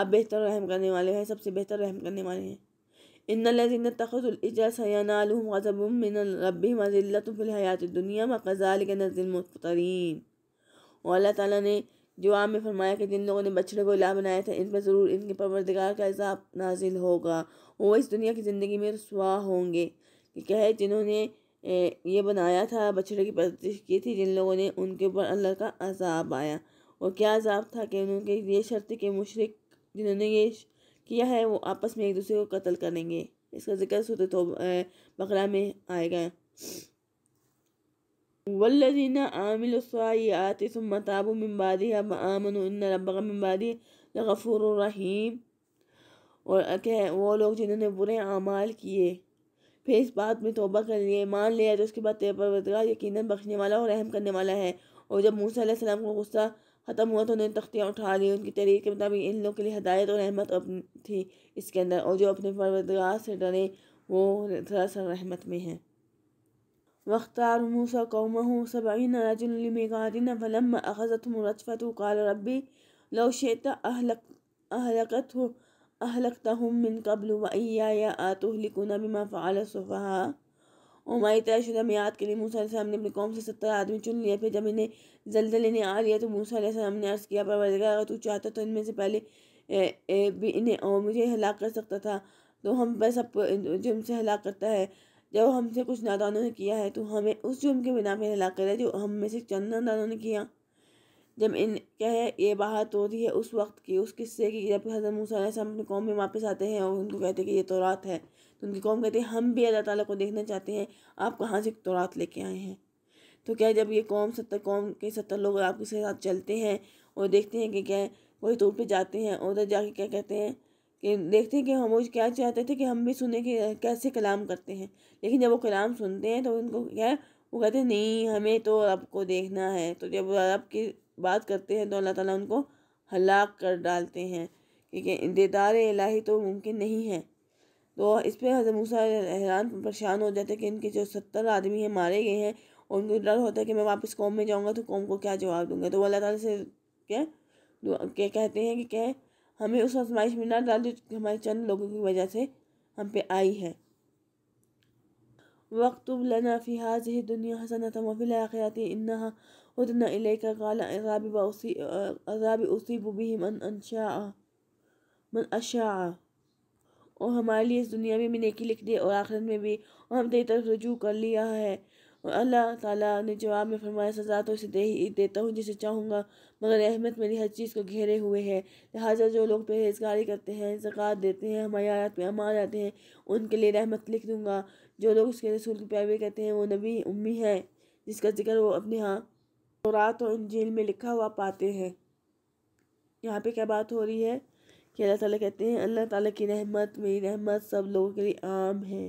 आप बेहतर रहम करने वाले हैं सबसे बेहतर रहम करने वाले हैं इन लजीन तखजुलजबी मज़िल्लत फ़िलहयात दुनिया में कज़ाल के नज़िलमतरीन और अल्लाह ताली ने जवाब में फरमाया कि जिन लोगों ने बछड़े को इला बनाया था इन पर ज़रूर इनके परवरदगार का अजाब नाजिल होगा वो इस दुनिया की ज़िंदगी में रसुआ होंगे कि कहे जिन्होंने ये बनाया था बछड़े की परवरिश की थी जिन लोगों ने उनके ऊपर अल्लाह का अजाब आया और क्या अजाब था कि उनके ये शर्त के मुशरक जिन्होंने ये किया है वो आपस में एक दूसरे को कत्ल करेंगे इसका जिक्र सूत्र तो बकरा में आएगा वल्लजीना आमिल सयात सुम ताबु मिम्बादी अब आमन रबा मिम्बादी गफ़ूर रहीम और क्या है वो लोग जिन्होंने बुरे अमाल किए फिर इस बात में तोबा कर लिए मान लिया तो उसके बाद तेपरवदगार यकीन बख्शने वाला और रहम करने वाला है और जब मूसा सलाम को गुस्सा ख़त्म हुआ तो उन्होंने तख्तियाँ उठा ली उनकी तरीके के मुताबिक इन लोग के लिए हदायत और रहमत थी इसके अंदर और जो अपने परवदगार से डरे वो थोड़ा सा रहमत में है واختار موسى قومه سبعين رجلا لميقاتنا فلما أخذتهم الرجفة قال ربي لو شئت أهلك أهلكته أهلكتهم من قبل وإياي أتهلكون بما فعل السفهاء उमाई तय शुदा मियाद के लिए मूसा अलैहिस्सलाम ने अपनी कौम से सत्तर आदमी चुन लिए फिर जब इन्हें जलजले ने आ लिया तो मूसा अलैहिस्सलाम ने अर्ज़ किया परवरदिगार अगर तू चाहता तो इनमें से पहले ए, ए, भी इन्हें मुझे हलाक कर सकता था तो हम पर सब जिम से हलाक करता है जब हमसे कुछ नादानों ने किया है तो हमें उस जुर्म के बिना पर हिला करे जो हम में से चंद नादानों ने किया जब इन कहे ये बाहर तो दी है उस वक्त की उस किस्से की जब हजरत मूसा से अपनी कौम में वापस आते हैं और उनको कहते हैं कि ये तोरात है तो उनकी कौम कहते हैं हम भी अल्लाह ताला को देखना चाहते हैं आप कहाँ से तोरात लेके आए हैं तो क्या जब ये कौम सत्तर कौम के सत्तर लोग आपके साथ चलते हैं और देखते हैं कि क्या वही टूर पर जाते हैं उधर जाके क्या कहते हैं कि देखते हैं कि हम क्या चाहते थे कि हम भी सुने कि कैसे कलाम करते हैं लेकिन जब वो कलाम सुनते हैं तो उनको क्या है वो कहते हैं नहीं हमें तो रब को देखना है तो जब रब की बात करते हैं तो अल्लाह ताला उनको हलाक कर डालते हैं क्योंकि दीदार इलाही तो मुमकिन नहीं है तो इस पर हजरत मूसा हैरान परेशान हो जाते कि इनके जो सत्तर आदमी हैं मारे गए हैं और उनको डर होता है कि मैं वापस कौम में जाऊँगा तो कौम को क्या जवाब दूँगा तो अल्लाह ताली से क्या क्या कहते हैं कि क्या हमें उस आजमाइश में ना डाल जो हमारे चंद लोगों की वजह से हम पे आई है वक्त लना फ़ी हाज दुनिया हसन मफिल आखिरत इन्ना उदना इलेका उसी उसी बुबी मन अनशा मन अशा और हमारे लिए इस दुनिया में भी नेकी लिख दी और आखिरत में भी और हम तेरी तरफ रजू कर लिया है और अल्लाह ताला ने जवाब में फरमाया सज़ा तो इसे दे ही देता हूँ जिसे चाहूँगा मगर रहमत मेरी हर चीज़ को घेरे हुए है लिहाजा जो लोग परहेजगारी करते हैं जक़ात देते हैं हमारी आयात में अमान आते हैं उनके लिए रहमत लिख दूँगा जो लोग उसके रसूल की पैरवी करते हैं वो नबी उम्मी है जिसका जिक्र वो अपने यहाँ रात और जेल में लिखा हुआ पाते हैं यहाँ पर क्या बात हो रही है कि अल्लाह ताला कहते हैं अल्लाह ताला की रहमत मेरी रहमत सब लोगों के लिए आम है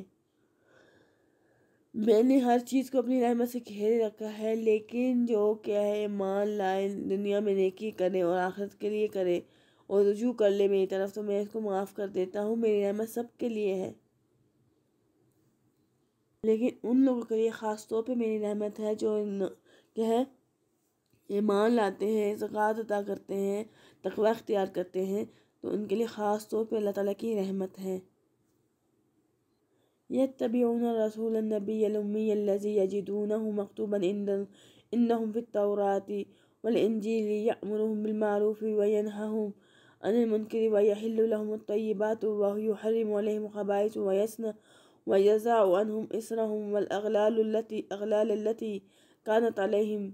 मैंने हर चीज़ को अपनी रहमत से घेरे रखा है लेकिन जो क्या है ईमान लाए दुनिया में नेकी करें और आखिरत के लिए करें और रुझू कर ले मेरी तरफ तो मैं इसको माफ़ कर देता हूँ मेरी रहमत सब के लिए है लेकिन उन लोगों के लिए ख़ास तौर पर मेरी रहमत है जो क्या है ईमान लाते हैं ज़क़ात अदा करते हैं तकवा अख्तियार करते हैं तो उनके लिए ख़ास तौर पर अल्लाह ताला की रहमत है يتبعون الرسول النبي الأمي الذي يجدونه مكتوبا إنهم في التوراة والإنجيل يأمرهم بالمعروف وينهاهم عن المنكر ويحل لهم الطيبات ويحرم عليهم الخبائث ويسنى ويزع عنهم إسرهم والأغلال التي أغلال التي كانت عليهم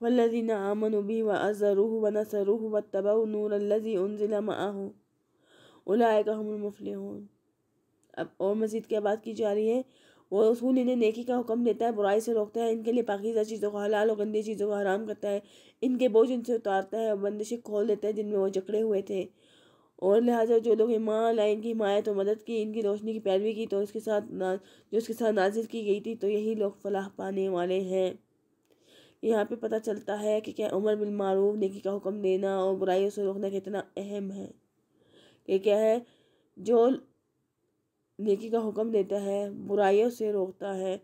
والذين آمنوا به وأزروه ونصروه واتبعوا النور الذي أنزل معه أولئك هم المفلحون अब और मज़ीद क्या बात की जा रही है वो रसूल इन्हें नेकी का हुक्म देता है बुराई से रोकता है इनके लिए पाकिज़ा चीज़ों को हलाल और गंदी चीज़ों को हराम करता है इनके बोझ इनसे उतारता है और बंदिशें खोल देता है जिनमें वो जकड़े हुए थे और लिहाजा जो लोग ईमान लाए इनकी हिमायत और मदद की इनकी रोशनी की पैरवी की तो उसके साथ ना जो उसके साथ नाजिल की गई थी तो यही लोग फलाह पाने वाले हैं यहाँ पर पता चलता है कि क्या उमर बिलमूफ नेकी का हुक्म देना और बुराइयों से रोकना कितना अहम है कि क्या है जो नेकी का हुक्म देता है बुराइयों से रोकता है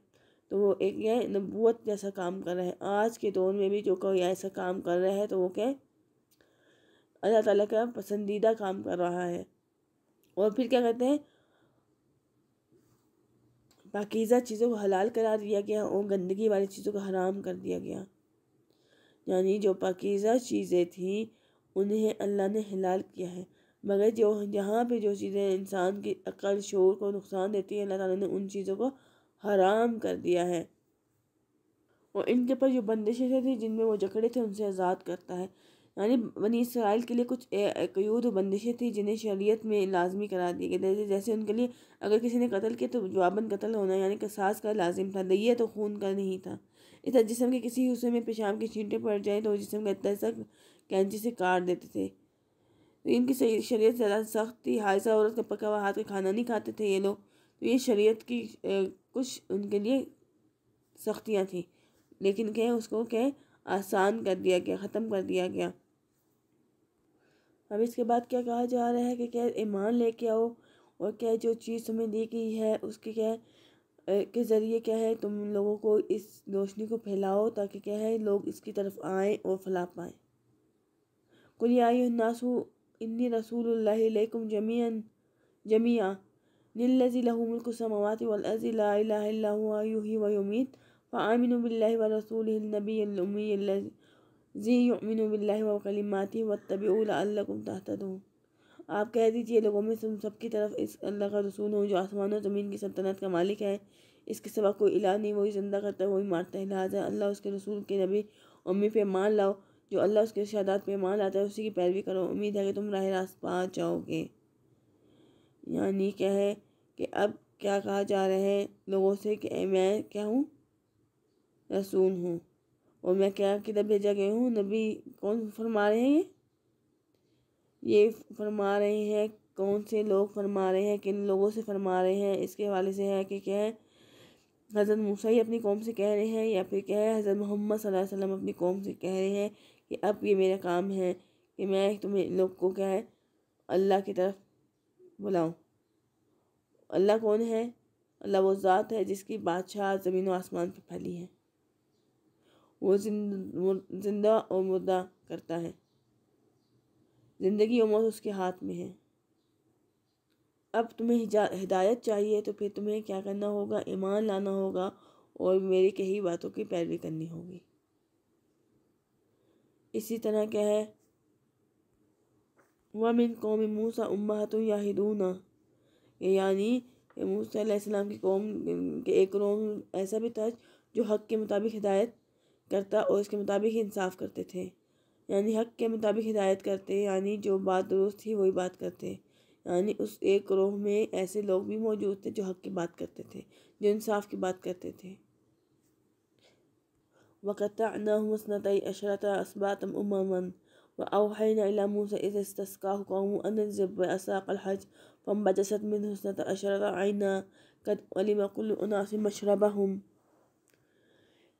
तो वो एक यह नबूत जैसा काम कर रहा है आज के दौर में भी जो कोई ऐसा काम कर रहा है तो वो क्या अल्लाह ताला का पसंदीदा काम कर रहा है और फिर क्या कहते हैं पाकिज़ा चीज़ों को हलाल करा दिया गया और गंदगी वाली चीज़ों को हराम कर दिया गया यानी जो पाकिज़ा चीज़ें थी उन्हें अल्लाह ने हलाल किया है मगर जो यहाँ पे जो चीज़ें इंसान की अकल शोर को नुकसान देती हैं अल्लाह ताला ने उन चीज़ों को हराम कर दिया है और इनके ऊपर जो बंदिशें थी जिनमें वो जकड़े थे उनसे आज़ाद करता है यानी बनी इसराइल के लिए कुछ कयूद बंदिशें थी जिन्हें शरीयत में लाजमी करा दी गई थे जैसे उनके लिए अगर किसी ने कत्ल किया तो जवाबन कत्ल होना यानी कसास का लाजिम था दैया तो खून का नहीं था इस जिसम के किसी हिस्से में पेशाब के छींटे पड़ जाए तो जिसम का इतना कैंची से काट देते थे तो इनकी शरीयत ज़्यादा सख्त थी हाइसा औरत का पका हुआ हाथ का खाना नहीं खाते थे ये लोग तो ये शरीयत की कुछ उनके लिए सख्तियाँ थीं लेकिन क्या उसको क्या आसान कर दिया गया ख़त्म कर दिया गया अब इसके बाद क्या कहा जा रहा है कि क्या ईमान लेके आओ और क्या जो चीज़ तुम्हें दी गई है उसके क्या के ज़रिए क्या है तुम लोगों को इस रोशनी को फैलाओ ताकि क्या है लोग इसकी तरफ आएँ और फैला पाएँ कुल आई नासू इन्नी रसूलुल्लाह जमीन जमिया लिल्लज़ी लहू मुल्क समावात वलअज़ी ला इलाहा इल्ला हुवा युही व युमीत फ़आमिनु बिल्लाहि व रसूलिहि नबील उम्मी जी युमिनु बिल्लाहि व कलिमाती वत्तबिउ लअल्लकुम तहतदून आप कह दीजिए लोगों में तुम सबकी तरफ इस अल्लाह का रसूल हो जो आसमान और ज़मीन की सल्तनत का मालिक है इसके सिवा कोई इला नहीं वही ज़िंदा करता है वही मारता है लिहाजा अल्लाह उसके रसूल के नबी उम्मी पे मान लाओ जो अल्लाह उसके शादात पे मान लाता है उसी की पैरवी करो उम्मीद है कि तुम राह रास्त पा जाओगे यानी क्या है कि अब क्या कहा जा रहा है लोगों से कि मैं क्या हूँ रसूल हूँ और मैं क्या किधर भेजा गया हूँ नबी कौन फरमा रहे हैं ये फरमा रहे हैं कौन से लोग फरमा रहे हैं किन लोगों से फरमा रहे हैं इसके हवाले से है कि क्या है हज़रत मूसा ही अपनी कौम से कह रहे हैं या फिर क्या है हज़रत मोहम्मद सल्लल्लाहु अलैहि वसल्लम अपनी कौम से कह रहे हैं कि अब ये मेरा काम है कि मैं तुम्हें लोग को क्या है अल्लाह की तरफ बुलाऊँ अल्लाह कौन है अल्लाह वो ज़ात है जिसकी बादशाह ज़मीन व आसमान पर फैली है वो जिंदा और मुर्दा करता है ज़िंदगी और मौत उसके हाथ में है अब तुम्हें हिदायत चाहिए तो फिर तुम्हें क्या करना होगा ईमान लाना होगा और मेरी कही बातों की पैरवी करनी होगी इसी तरह क्या है वमिन कौम मूसा उम्मातुन याहिदूना यानी मूसा की कौम के एक कौम ऐसा भी था जो हक के मुताबिक हिदायत करता और इसके मुताबिक ही इंसाफ करते थे यानी हक के मुताबिक हिदायत करते यानी जो बात दुरुस्त थी वही बात करते यानी उस एक रोह में ऐसे लोग भी मौजूद थे जो हक की बात करते थे जो इंसाफ की बात करते थे وقطعناهم اثنتي عشرة أسباطا أمما وأوحينا إلى موسى إذا استسقاه قومه أن اضرب بأساق الحج فانبجست منه اثنتا عشرة عينا قد علم كل أناس مشربهم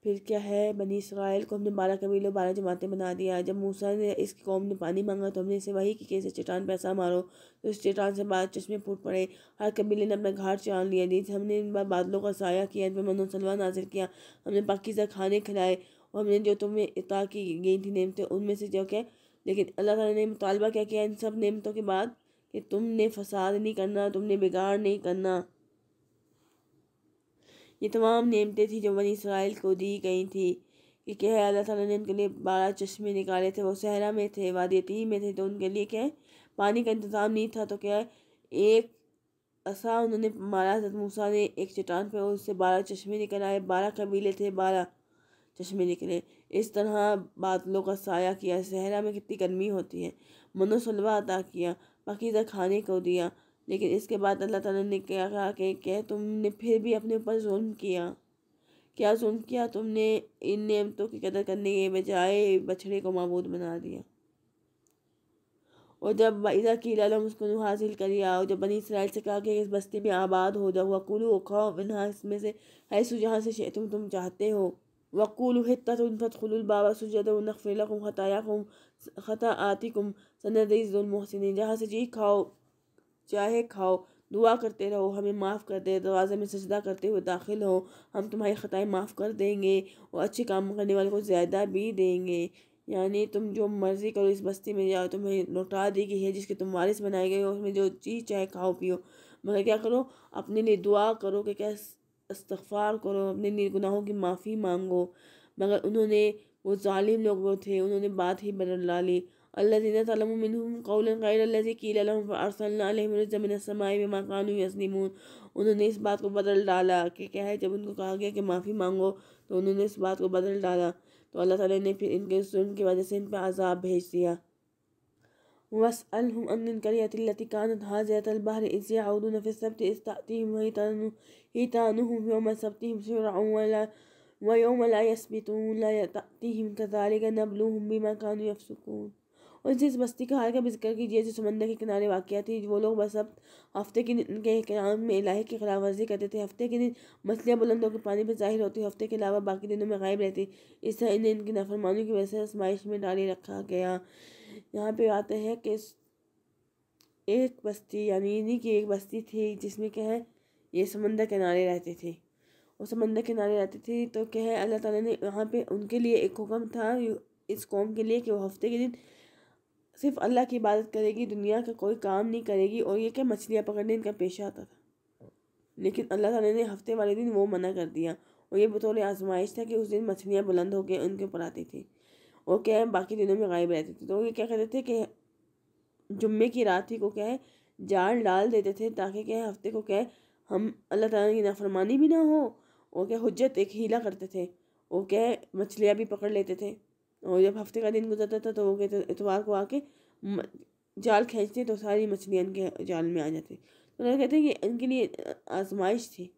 फिर क्या है बनी इसराइल को हमने बारह कबीले बारह जमातें बना दिया जब मूसा ने इस कौम ने पानी मांगा तो हमने इसे वही कि कैसे चट्टान पैसा मारो तो इस चट्टान से बाद चश्मे फूट पड़े हर कबीले ने अपना घाट चढ़ा लिया दी हमने इन बार बादलों का साया किया इन पर मनो किया हमने पाकिस्तान खाने खिलाए और हमने जो तुम्हें इता की गई थी नियमतें उनमें से जो क्या लेकिन अल्लाह तला ने मुतालबा क्या किया इन सब नियमतों के बाद कि तुमने फसाद नहीं करना तुमने बिगाड़ नहीं करना ये तमाम नेमतें थी जो बनी इसराइल को दी गई थी कि क्या अल्लाह ताला ने उनके लिए बारह चश्मे निकाले थे वो सहरा में थे वादी तीन में थे तो उनके लिए क्या पानी का इंतज़ाम नहीं था तो क्या एक असा उन्होंने मारा हजरत मूसा ने एक चट्टान पर उससे बारह चश्मे निकल आए बारह कबीले थे बारह चश्मे निकले इस तरह बादलों का साया किया सहरा में कितनी गर्मी होती है मनोसलवा अदा किया पकीदा खाने को दिया लेकिन इसके बाद अल्लाह ताला ने क्या कहा कि क्या तुमने फिर भी अपने ऊपर जुल्म किया क्या जुल्म किया तुमने इन नियमतों की कदर करने के बजाय बछड़े को मबूद बना दिया और जब इज़ा की उसको हासिल लिया और जब बनी इसराइल से कहा कि इस बस्ती में आबाद हो जाओ वकूलू खाओ बिना इसमें से हैसु जहाँ से तुम तुम चाहते हो वकूल बाबा सुजदनफ़िलकुम ख़तायाकुम ख़ता आतिकुम सनदीज़ुलमहसिन जहाँ से जी खाओ चाहे खाओ दुआ करते रहो हमें माफ़ कर दे दरवाज़े में सजदा करते हुए दाखिल हो हम तुम्हारी ख़तें माफ़ कर देंगे और अच्छे काम करने वाले को ज़्यादा भी देंगे यानी तुम जो मर्ज़ी करो इस बस्ती में जाओ तुम्हें लौटा दी गई है जिसके तुम वारिस बनाए गए हो उसमें जो चीज़ चाहे खाओ पियो मगर क्या करो अपने लिए दुआ करो कि क्या इस्तफ़ार करो अपने लिए गुनाहों की माफ़ी मांगो मगर उन्होंने वो ालिम लोग वो थे उन्होंने बात ही बदल डाली الذين ظلموا منهم قولا غير الذي قيل لهم فأرسلنا عليهم رجا من السماء بما كانوا يظلمون उन्होंने بدل बात को बदल डाला कि क्या है जब उनको कहा गया कि माफ़ी मांगो तो उन्होंने इस बात को बदल डाला तो अल्लाह ताला ने फिर इनके जुल्म की वजह से इन पर आज़ाब भेज दिया واسألهم أن القرية التي كانت هاجرة البحر إذ يعودون في السبت إذ تأتيهم هيتانهم يوم سبتهم شرعا ولا ويوم لا يسبتون لا تأتيهم كذلك نبلوهم بما كانوا يفسقون उनसे इस बस्ती के हाल का भी जिक्र कीजिए जो समंदर के किनारे वाक़ थी वो लोग बस अब हफ्ते के दिन के क्याम में इलाही की खिलाफ वर्जी करते थे हफ्ते के दिन मछलियाँ बुलंद होकर पानी पर जाहिर होती हफ्ते के अलावा बाकी दिनों में गायब रहती इस तरह इन्हें इनकी नाफरमानी की वजह से आजमाइश में डाले रखा गया यहाँ पे आते हैं कि एक बस्ती यानी इन्हीं की एक बस्ती थी जिसमें क्या है ये समंदर किनारे रहते थे और समंदर किनारे रहते थे तो क्या है अल्लाह ताला ने वहाँ पे उनके लिए एक हुक्म था इस कौम के लिए कि वो हफ्ते के दिन सिर्फ अल्लाह की इबादत करेगी दुनिया का कोई काम नहीं करेगी और ये क्या मछलियाँ पकड़ने इनका पेशा आता था लेकिन अल्लाह ताला ने हफ्ते वाले दिन वो मना कर दिया और ये बतौर आजमाइश था कि उस दिन मछलियाँ बुलंद होकर उनके ऊपर आती थी और क्या है बाकी दिनों में गायब रहते थे तो ये क्या कहते थे कि जुम्मे की रात ही को क्या है जाल डाल देते थे ताकि क्या हफ्ते को क्या हम अल्लाह ताला की नाफरमानी भी ना हो और क्या हजत एक हीला करते थे और क्या मछलियाँ भी पकड़ लेते थे और जब हफ्ते का दिन गुजरता था तो वो कहते इतवार को आके जाल खींचते तो सारी मछलियाँ इनके जाल में आ जाती तो लोग कहते हैं कि इनके लिए आजमाइश थी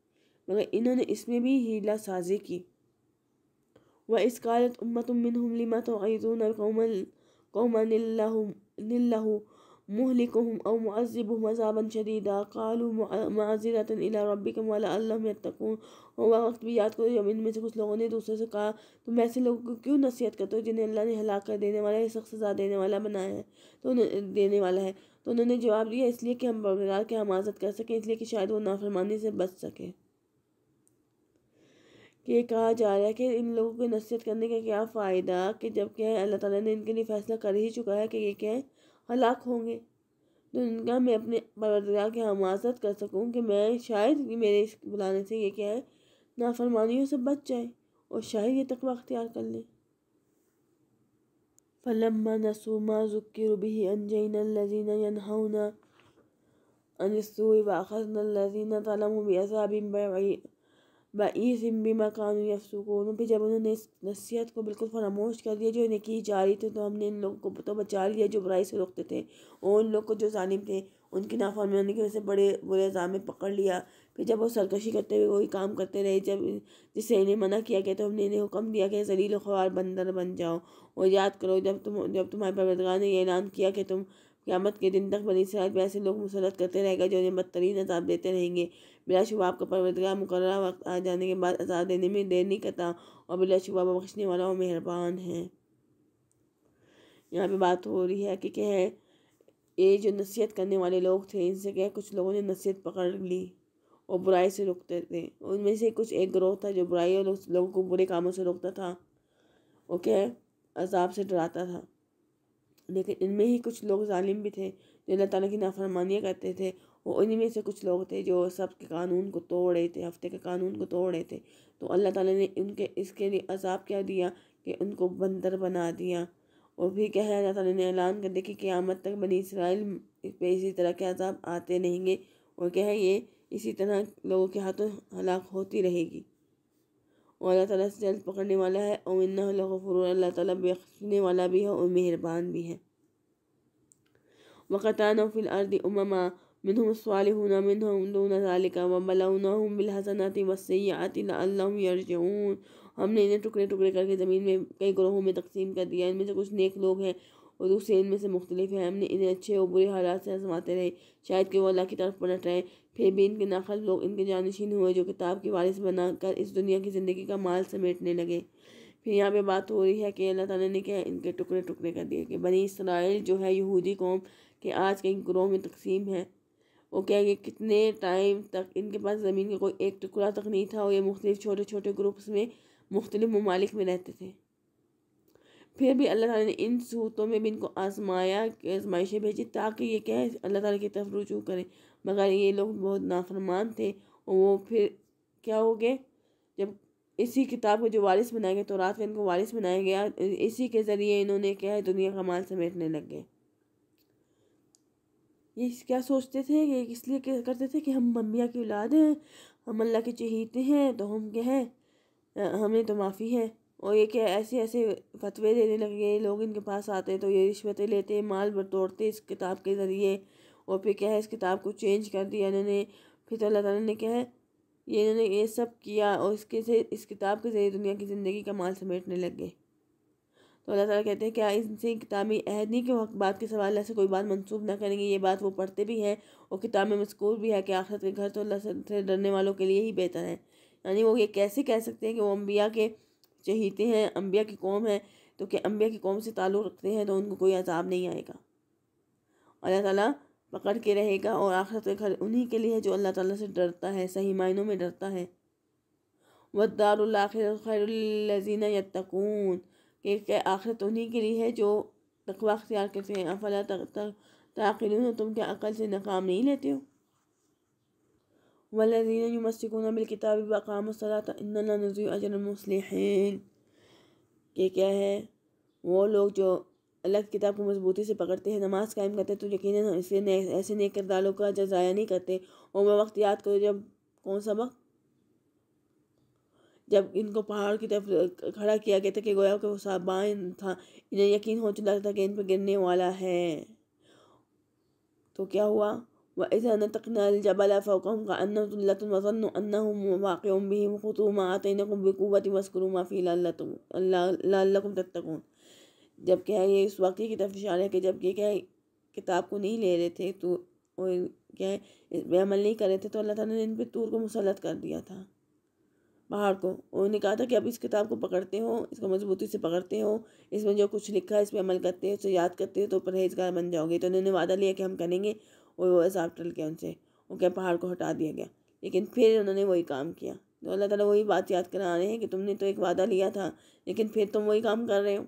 मगर इन्होंने इसमें भी हीला साजी की व इस कालत उम्मत मिन हमलिमा तो ऐज़ून कौमन कौमन मुहलिकहुम अव मुअज़िबहुम अज़ाबन शदीदा कालू माजरता इला रब्बिकम वलअल्लहुम यत्तकून हुआ वक्त भी याद करो जब इनमें से कुछ लोगों ने दूसरे से कहा तुम ऐसे लोगों को क्यों नसीहत करते हो जिन्हें अल्लाह ने हलाक कर देने वाला है सख्त सज़ा देने वाला बनाया है तो देने वाला है तो उन्होंने जवाब दिया इसलिए कि हम बरकरार की हमाजत कर सकें इसलिए कि शायद वो नाफरमानी से बच सकें कि कहा जा रहा है कि इन लोगों को नसीहत करने का क्या फ़ायदा कि जबकि अल्लाह ताला ने इनके लिए फैसला कर ही चुका है कि ये क्या है हलाक होंगे तो इनका मैं अपने परवरदगार की हमासत कर सकूँ कि मैं शायद मेरे इस बुलाने से ये क्या है नाफरमानियों से बच जाए और शायद ये तकवा अख्तियार कर लें फलम्मा नसूमा ज़ुक्की रुबी अनजैन लजीना यनहाउना अनसूई वाखज़ नजीन तलम बसबिन ज़िम भी या अफसकून पर जब उन्होंने इस नसीहत को बिल्कुल फरामोश कर दिया जो इन्हें की जा रही थी तो हमने इन लोगों को तो बचा लिया जो बुराई से रोकते थे और उन लोग को जो जानिब थे उनकी नाफरमानी की वजह से बड़े बुरे अजाम में पकड़ लिया फिर जब वो सरकशी करते हुए वही काम करते रहे जब जिससे इन्हें मना किया गया तो हमने इन्हें हुक्म दिया कि जलील खबार बंदर बन जाओ और याद करो जब तुम जब तुम्हारे परवरदगार ने यह ऐलान किया कि तुम क्यामत के दिन तक बनी इसराइल पर ऐसे लोग मुसरत करते रहेगा जो उन्हें बदतरीन अजाब देते रहेंगे बिला बिलाशुबा आपका परवरदगार मुकर वक्त आ जाने के बाद अज़ा देने में देर नहीं करता और बिला बिलाशुबा बख्शने वाला और मेहरबान है यहाँ पे बात हो रही है कि क्या है ये जो नसीहत करने वाले लोग थे इनसे क्या कुछ लोगों ने नसीहत पकड़ ली और बुराई से रोकते थे उनमें से कुछ एक ग्रोह था जो बुराई और लोगों को बुरे कामों से रोकता था ओके अजाब से डराता था लेकिन इनमें ही कुछ लोग जालिम भी थे जो अल्लाह ताली की नाफरमानियाँ करते थे और में से कुछ लोग थे जो सब के कानून को तोड़ रहे थे हफ्ते के कानून को तोड़ रहे थे तो अल्लाह ताला ने उनके इसके लिए अजाब क्या दिया कि उनको बंदर बना दिया और भी क्या है अल्लाह ताला ने ऐलान कर दिया कि क़्यामत तक बनी इसराइल पे इसी तरह के अजाब आते रहेंगे और क्या है ये इसी तरह लोगों के हाथों हलाक होती रहेगी और अल्लाह ताला से जल्द पकड़ने वाला है और इन्ना अल्लाह ताला बख्शने वाला भी है और मेहरबान भी है वक़तान फिल अर्द उमामा मिनहुम सालिहून मिनहुम दून ज़ालिका व बलौनाहुम बिलहसनाति वस्सैयाति लअल्लहुम यरजिऊन हमने इन्हें टुकड़े टुकड़े करके ज़मीन में कई ग्रोहों में तकसीम कर दिया इनमें से कुछ नेक लोग हैं और दूसरे इनमें से मुख्तलिफ हैं हमने इन्हें अच्छे और बुरे हालात से आजमाते रहे शायद कि वो अल्लाह की तरफ पलट रहे फिर भी इनके नाखल लोग इनके जानशीन हुए जो किताब की वारिस बनाकर इस दुनिया की ज़िंदगी का माल समेटने लगे फिर यहाँ पे बात हो रही है कि अल्लाह ताला ने क्या इनके टुकड़े टुकड़े कर दिए कि बनी इसराइल जो है यहूदी कौम के आज कई ग्रोह में तकसीम है वो क्या ये कितने टाइम तक इनके पास ज़मीन का कोई एक टुकड़ा तक नहीं था और ये मुख्तु छोटे छोटे ग्रुप्स में मुख्तलिफ ममालिक में रहते थे फिर भी अल्लाह ताला ने इन सूरतों में भी इनको आजमाया कि आजमाइशें भेजी ताकि ये कहें अल्लाह ताला की तरफ रुजू करें मगर ये लोग बहुत नाफरमान थे और वो फिर क्या हो गए जब इसी किताब को जो वारिस बनाया गया तो रात का इनको वारिस बनाया गया इसी के ज़रिए इन्होंने क्या है दुनिया का माल समेटने लग गए ये क्या सोचते थे ये इसलिए करते थे कि हम मम्मिया की औलाद हैं हम अल्लाह के चहीते हैं तो हम क्या हैं हमें तो माफ़ी है और ये क्या ऐसे ऐसे फतवे देने लगे लोग इनके पास आते हैं तो ये रिश्वतें लेते माल तोड़ते इस किताब के ज़रिए और फिर क्या है इस किताब को चेंज कर दिया इन्होंने फिर तो अल्लाह तला ने क्या है ये इन्होंने ये सब किया और इसके से इस किताब के ज़रिए दुनिया की ज़िंदगी का माल समेटने लग गए तो अल्लाह ताला कहते हैं क्या इनसे किताबी अहद नहीं कि वह बात के सवाल ऐसे कोई बात मंसूब ना करेंगे ये बात वो पढ़ते भी हैं और किताब में मस्कूर भी है कि आखिरत के घर तो अल्लाह से डरने वालों के लिए ही बेहतर है यानी वो ये कैसे कह सकते हैं कि वो अम्बिया के चहीते हैं अम्बिया की कौम है तो कि अम्बिया की कौम से ताल्लुक़ रखते हैं तो उनको कोई अजाब नहीं आएगा अल्लाह ताला पकड़ के रहेगा और आखिरत के घर उन्हीं के लिए है जो अल्लाह ताला से डरता है सही मायनों में डरता है वदारखिर खैरजीना यत्तकून कि आखिरत उन्हीं के लिए है जो तकवा अख्तियार करते हैं अफला ताकिल तुम क्या अकल से नाकाम नहीं लेते हो वल्लिन युमसिकुन बिलकिताब अजर अजरमसलिन के क्या है वो लोग जो अलग किताब को मजबूती से पकड़ते हैं नमाज कायम करते हैं तो यकीन इसलिए ऐसे नेक किरदारों का जजाया नहीं करते और वह वक्त याद करो जब कौन सा वक्त जब इनको पहाड़ की तरफ खड़ा किया गया था कि गोया के वो बाइन था इन्हें यकीन हो चुका था कि इन पर गिरने वाला है तो क्या हुआ वैसा नतकनल जबल फ़ोकम का भी जब क्या ये इस वाक़े की तरफ इशारा है कि जब ये क्या किताब को नहीं ले रहे थे तो और क्या है इस नहीं कर रहे थे तो अल्लाह ताला ने इन पर तूर को मुसलत कर दिया था पहाड़ को उन्होंने कहा था कि आप इस किताब को पकड़ते हो इसको मजबूती से पकड़ते हो इसमें जो कुछ लिखा है इस पर अमल करते हो उसे याद करते हो तो परहेजगार बन जाओगे तो उन्होंने वादा लिया कि हम करेंगे और वो अजाब टल के उनसे वो क्या पहाड़ को हटा दिया गया लेकिन फिर उन्होंने वही काम किया तो अल्लाह ताली वही बात याद करा रहे हैं कि तुमने तो एक वादा लिया था लेकिन फिर तुम वही काम कर रहे हो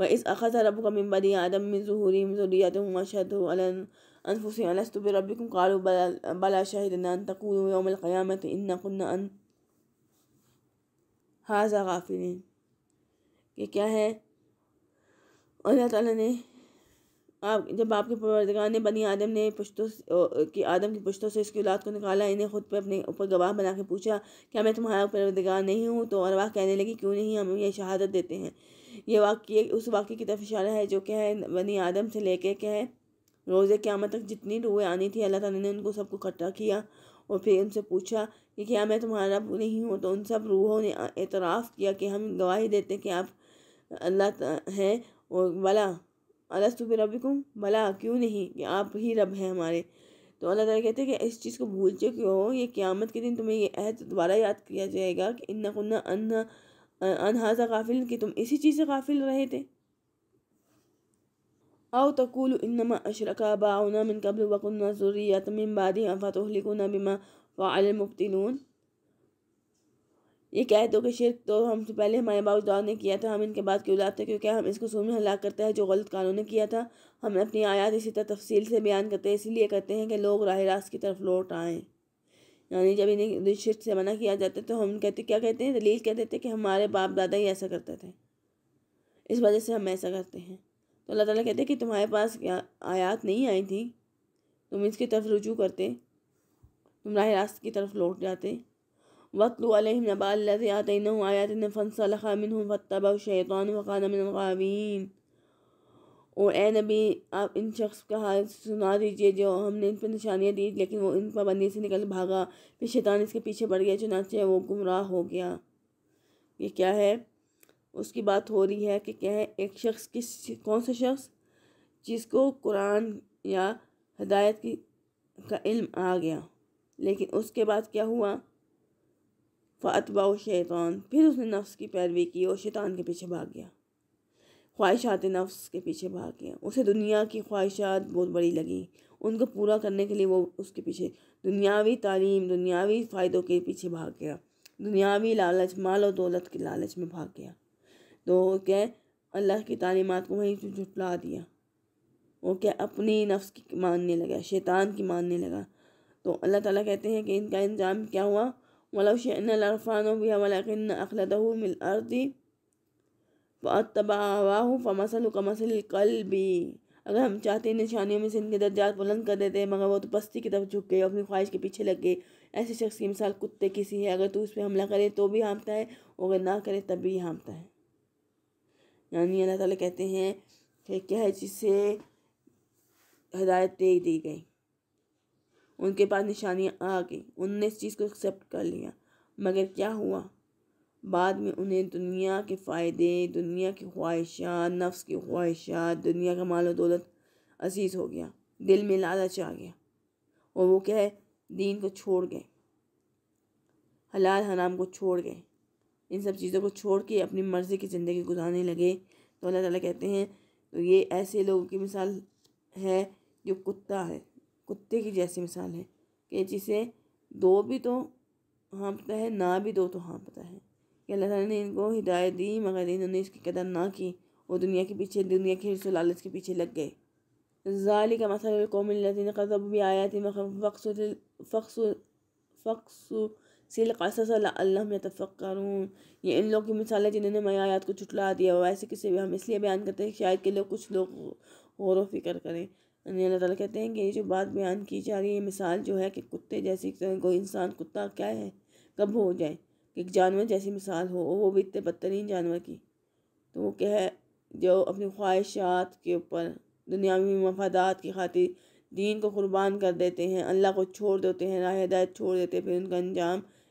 वह इस अखज रब का मम्बरी आदम में जहूरी मजूरियात मशद अनफुस रबी कालू बला शाहिदना तकूल क़यामत इन्ना कन्ना अन हाजा गाफिलिन ये क्या है अल्लाह ताला ने आप जब आपके परवरदगार ने बनी आदम ने पुश्तों की आदम की पुश्तों से इसकी औलाद को निकाला इन्हें खुद पर अपने ऊपर गवाह बना के पूछा क्या मैं तुम्हारा परवरदगार नहीं हूँ तो वाह कहने लगी क्यों नहीं हम ये शहादत देते हैं ये वाक्य उस वाक्य की तरफ इशारा है जो क्या है बनी आदम से लेके क्या है रोज़े क़्यामत तक जितनी रूहें आनी थी अल्लाह ताला ने उनको सबको इकट्ठा किया और फिर उनसे पूछा कि क्या मैं तुम्हारा रब नहीं हूँ तो उन सब रूहों ने एतराफ़ किया कि हम गवाही देते कि आप अल्लाह हैं और भला तो फिर रबिकुम भला क्यों नहीं कि आप ही रब हैं हमारे तो अल्लाह ताला कहते हैं कि इस चीज़ को भूल चुके हो ये क़्यामत के दिन तुम्हें ये अहद दोबारा याद किया जाएगा कि इन्ना कुन्ना अन्ना अनहाजा काफिल कि तुम इसी चीज़ से काफिल रहे थे أو تقول إنما أشرك آباؤنا من قبل وكنا ذرية من بعدهم فتهلكنا بما فعل المبطلون ये कह दो कि शिरक तो हमसे पहले हमारे बाबूदाद ने किया था हम इनके बाद क्यों लाते थे क्योंकि हम इसको सुन में हलाक करते हैं जो गलत कानून ने किया था हम अपनी आयात इसी तरह तफसील से बयान करते हैं इसीलिए करते हैं कि लोग राह रास्त की तरफ लौट आएँ यानी जब इन्हें शिरक से मना किया जाता तो हम कहते क्या कहते हैं दलील कह देते कि हमारे बाप दादा ही ऐसा करते थे इस वजह से हम ऐसा करते हैं तो अल्लाह ताला कहते कि तुम्हारे पास आयात नहीं आई थी तुम इसकी तरफ रुजू करते तुम राह रास्त की तरफ लौट जाते वक्त आयात फ़नसलमिन शैतान और ए नबी आप इन शख्स का हाल सुना दीजिए जो हमने इन पर निशानियाँ दी लेकिन वो इन पाबंदी से निकल भागा फिर शैतान इसके पीछे पड़ गया चुनाचे वो गुमराह हो गया ये क्या है उसकी बात हो रही है कि कहें एक शख्स किस कौन सा शख्स जिसको कुरान या हदायत की का इल्म आ गया लेकिन उसके बाद क्या हुआ फ़ातबा शैतान फिर उसने नफ्स की पैरवी की और शैतान के पीछे भाग गया ख्वाहिशात नफ्स के पीछे भाग गया उसे दुनिया की ख्वाहिशात बहुत बड़ी लगी उनको पूरा करने के लिए वो उसके पीछे दुनियावी तालीम दुनियावी फ़ायदों के पीछे भाग गया दुनियावी लालच माल और दौलत के लालच में भाग गया तो क्या अल्लाह की तालीमत को वहीं जुटला दिया वो क्या अपनी नफ्स की मानने लगा शैतान की मानने लगा तो अल्लाह ताला कहते हैं कि इनका इंजाम क्या हुआ वला शफ़ान वलाकिन अखलद मिल अर्दी तबाह फमसल कमसल कल भी अगर हम चाहते निशानियों में से इनके दर्जात बुलंद कर देते हैं मगर वो तो पस्ती की तरफ झुक गए अपनी ख्वाहिश के पीछे लग गए ऐसे शख्स की मिसाल कुत्ते किसी है अगर तू उस पर हमला करे तो भी हामता है अगर ना करे तब भी हामता है यानी अल्लाह ताला कहते हैं कि क्या है जिसे हदायत दे दी गई उनके पास निशानियाँ आ गई उनने इस चीज़ को एक्सेप्ट कर लिया मगर क्या हुआ बाद में उन्हें दुनिया के फ़ायदे दुनिया की ख्वाहिशात नफ्स की ख्वाहिशात दुनिया का माल दौलत अजीज़ हो गया दिल में लालच आ गया और वो क्या है दीन को छोड़ गए हलाल हराम को छोड़ गए इन सब चीज़ों को छोड़ के अपनी मर्ज़ी की ज़िंदगी गुजारने लगे तो अल्लाह ताला कहते हैं तो ये ऐसे लोगों की मिसाल है जो कुत्ता है कुत्ते की जैसी मिसाल है कि जिसे दो भी तो हाँ पता है ना भी दो तो हाँ पता है कि अल्लाह ताला ने इनको हिदायत दी मगर इन्होंने इसकी कदर ना की और दुनिया के पीछे दुनिया के लालच के पीछे लग गए जाली का मसल कौमिन कदब भी आया थी मगर फ़क्स फ़क्स सील कसस करूँ ये इन लोग की मिसाल है जिन्होंने आयात को छुटला दिया और ऐसे किसी भी हम इसलिए बयान करते हैं शायद के लोग कुछ लोग गौर फिक्र करें अल्लाह ताला कहते हैं कि ये जो बात बयान की जा रही है मिसाल जो है कि कुत्ते जैसी कोई इंसान कुत्ता क्या है कब हो जाए कि जानवर जैसी मिसाल हो वो भी इतने बदतरीन जानवर की तो वो क्या है जो अपनी ख्वाहिशात के ऊपर दुनियावी मफादात की खातिर दीन को कुर्बान कर देते हैं अल्लाह को छोड़ देते हैं राह हदायत छोड़ देते हैं फिर उनका अंजाम